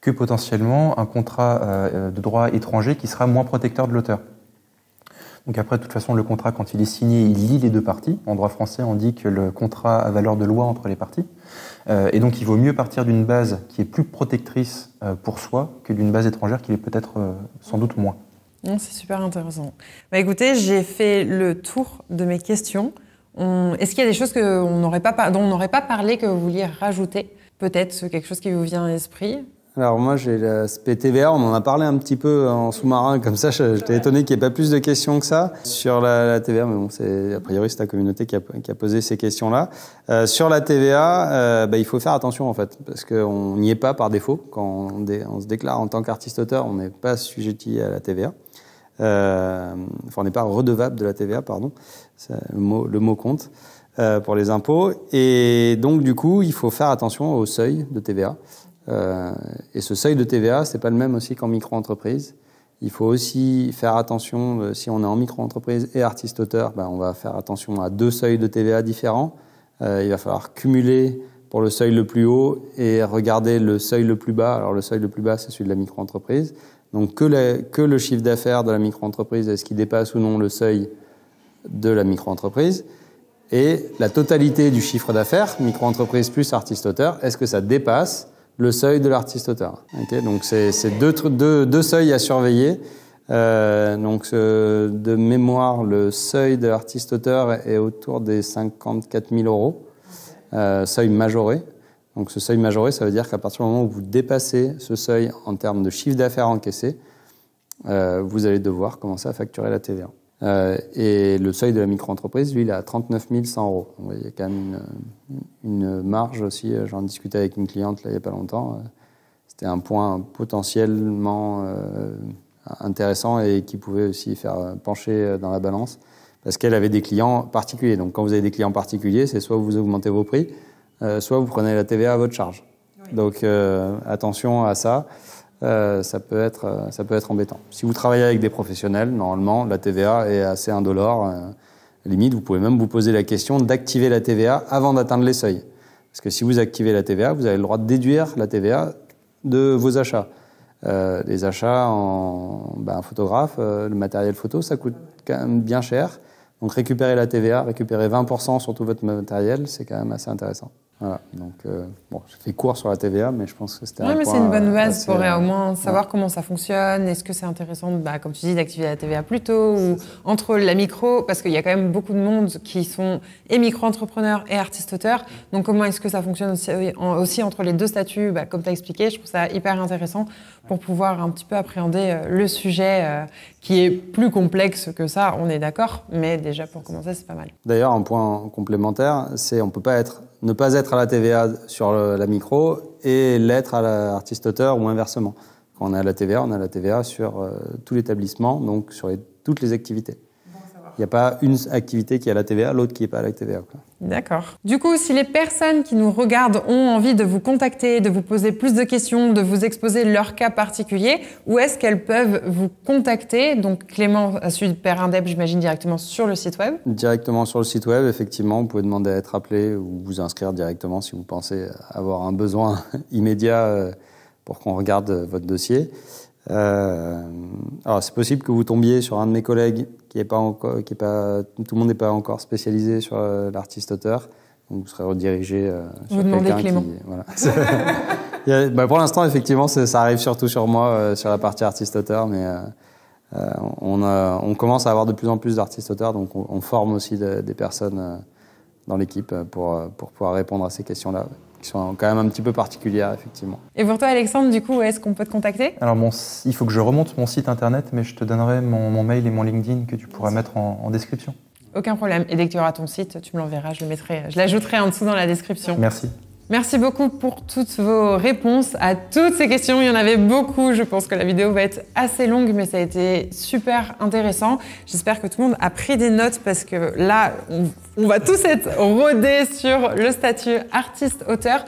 que potentiellement un contrat euh, de droit étranger qui sera moins protecteur de l'auteur. Donc après, de toute façon, le contrat, quand il est signé, il lie les deux parties. En droit français, on dit que le contrat a valeur de loi entre les parties. et donc, il vaut mieux partir d'une base qui est plus protectrice pour soi que d'une base étrangère qui l'est peut-être sans doute moins. Mm, c'est super intéressant. Bah, écoutez, j'ai fait le tour de mes questions. Est-ce qu'il y a des choses que on pas dont on n'aurait pas parlé que vous vouliez rajouter Peut-être quelque chose qui vous vient à l'esprit alors moi j'ai l'aspect TVA, on en a parlé un petit peu euh, en sous-marin, comme ça j'étais étonné qu'il n'y ait pas plus de questions que ça sur la, TVA, mais bon c'est a priori c'est la communauté qui a, posé ces questions-là. Euh, sur la TVA, euh, bah, il faut faire attention en fait, parce qu'on n'y est pas par défaut, quand on, on se déclare en tant qu'artiste-auteur, on n'est pas sujetti à la TVA euh, on n'est pas redevable de la TVA, pardon, le mot, le mot compte, euh, pour les impôts. Et donc, du coup, il faut faire attention au seuil de TVA. Euh, et ce seuil de TVA, c'est pas le même aussi qu'en micro-entreprise. Il faut aussi faire attention, euh, si on est en micro-entreprise et artiste-auteur, ben, on va faire attention à deux seuils de TVA différents. Euh, il va falloir cumuler pour le seuil le plus haut et regarder le seuil le plus bas. Alors le seuil le plus bas, c'est celui de la micro-entreprise. Donc que, le chiffre d'affaires de la micro-entreprise, est-ce qu'il dépasse ou non le seuil de la micro-entreprise Et la totalité du chiffre d'affaires, micro-entreprise plus artiste-auteur, est-ce que ça dépasse le seuil de l'artiste-auteur Donc c'est deux, seuils à surveiller. Euh, donc euh, de mémoire, le seuil de l'artiste-auteur est autour des 54 000 euros, euh, seuil majoré. Donc ce seuil majoré, ça veut dire qu'à partir du moment où vous dépassez ce seuil en termes de chiffre d'affaires encaissé, euh, vous allez devoir commencer à facturer la TVA. Euh, et le seuil de la micro-entreprise, lui, il est à 39 100 euros. il y a quand même une, marge aussi. Euh, j'en discutais avec une cliente il n'y a pas longtemps. C'était un point potentiellement intéressant et qui pouvait aussi faire pencher dans la balance parce qu'elle avait des clients particuliers. Donc quand vous avez des clients particuliers, c'est soit vous augmentez vos prix, euh, soit vous prenez la TVA à votre charge. Donc euh, attention à ça. Euh, ça peut être ça peut être embêtant. Si vous travaillez avec des professionnels, normalement la TVA est assez indolore. limite, vous pouvez même vous poser la question d'activer la TVA avant d'atteindre les seuils. Parce que si vous activez la TVA, vous avez le droit de déduire la TVA de vos achats. les achats en ben, photographe, le matériel photo, ça coûte quand même bien cher. Donc récupérer la TVA, récupérer 20% sur tout votre matériel, c'est quand même assez intéressant. Voilà, donc euh, bon, je fais court sur la TVA, mais je pense que c'était oui, mais c'est une bonne euh, base pour au euh, moins savoir comment ça fonctionne. Est-ce que c'est intéressant, bah, comme tu dis, d'activer la TVA plus tôt ou entre la micro, parce qu'il y a quand même beaucoup de monde qui sont et micro-entrepreneurs et artistes-auteurs. Donc comment est-ce que ça fonctionne aussi, entre les deux statuts bah, Comme tu as expliqué, je trouve ça hyper intéressant pour pouvoir un petit peu appréhender euh, le sujet euh, qui est plus complexe que ça, on est d'accord, mais déjà pour commencer, c'est pas mal. D'ailleurs, un point complémentaire, c'est on peut pas être, ne pas être à la TVA sur la micro et l'être à l'artiste auteur ou inversement. Quand on est à la TVA, on a la TVA sur euh, tout l'établissement, donc sur toutes les activités. Il n'y a pas une activité qui est à la TVA, l'autre qui n'est pas à la TVA. D'accord. Du coup, si les personnes qui nous regardent ont envie de vous contacter, de vous poser plus de questions, de vous exposer leur cas particulier, où est-ce qu'elles peuvent vous contacter Donc Clément a su Indep, j'imagine, directement sur le site web Directement sur le site web, effectivement. Vous pouvez demander à être appelé ou vous inscrire directement si vous pensez avoir un besoin immédiat euh, pour qu'on regarde votre dossier. Euh, alors c'est possible que vous tombiez sur un de mes collègues qui est pas encore, qui pas, tout le monde n'est pas encore spécialisé sur euh, l'artiste auteur, donc vous serez redirigé euh, sur quelqu'un qui, voilà. bah, pour l'instant effectivement ça arrive surtout sur moi sur la partie artiste auteur, mais on, commence à avoir de plus en plus d'artistes auteurs, donc on, forme aussi des personnes dans l'équipe pour, pour pouvoir répondre à ces questions là qui sont quand même un petit peu particulières, effectivement. Et pour toi, Alexandre, du coup, est-ce qu'on peut te contacter Alors, il faut que je remonte mon site internet, mais je te donnerai mon, mail et mon LinkedIn que tu pourras mettre en, en description. Aucun problème. Et dès que tu auras ton site, tu me l'enverras, je le je l'ajouterai en dessous dans la description. Merci. Merci beaucoup pour toutes vos réponses à toutes ces questions. Il y en avait beaucoup. Je pense que la vidéo va être assez longue, mais ça a été super intéressant. J'espère que tout le monde a pris des notes parce que là, on, va tous être rodés sur le statut artiste-auteur.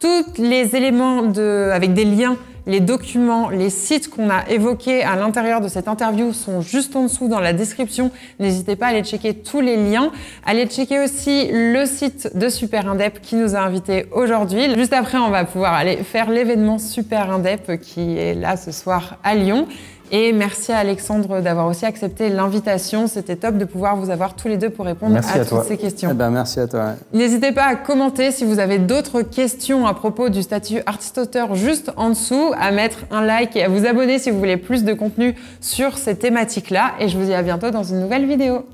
Tous les éléments de, avec des liens les documents, les sites qu'on a évoqués à l'intérieur de cette interview sont juste en dessous dans la description. N'hésitez pas à aller checker tous les liens. Allez checker aussi le site de Super Indep qui nous a invités aujourd'hui. Juste après, on va pouvoir aller faire l'événement Super Indep qui est là ce soir à Lyon. Et merci à Alexandre d'avoir aussi accepté l'invitation. C'était top de pouvoir vous avoir tous les deux pour répondre à, toutes ces questions. Eh ben, merci à toi. N'hésitez pas à commenter si vous avez d'autres questions à propos du statut artiste-auteur juste en dessous, à mettre un like et à vous abonner si vous voulez plus de contenu sur ces thématiques-là. Et je vous dis à bientôt dans une nouvelle vidéo.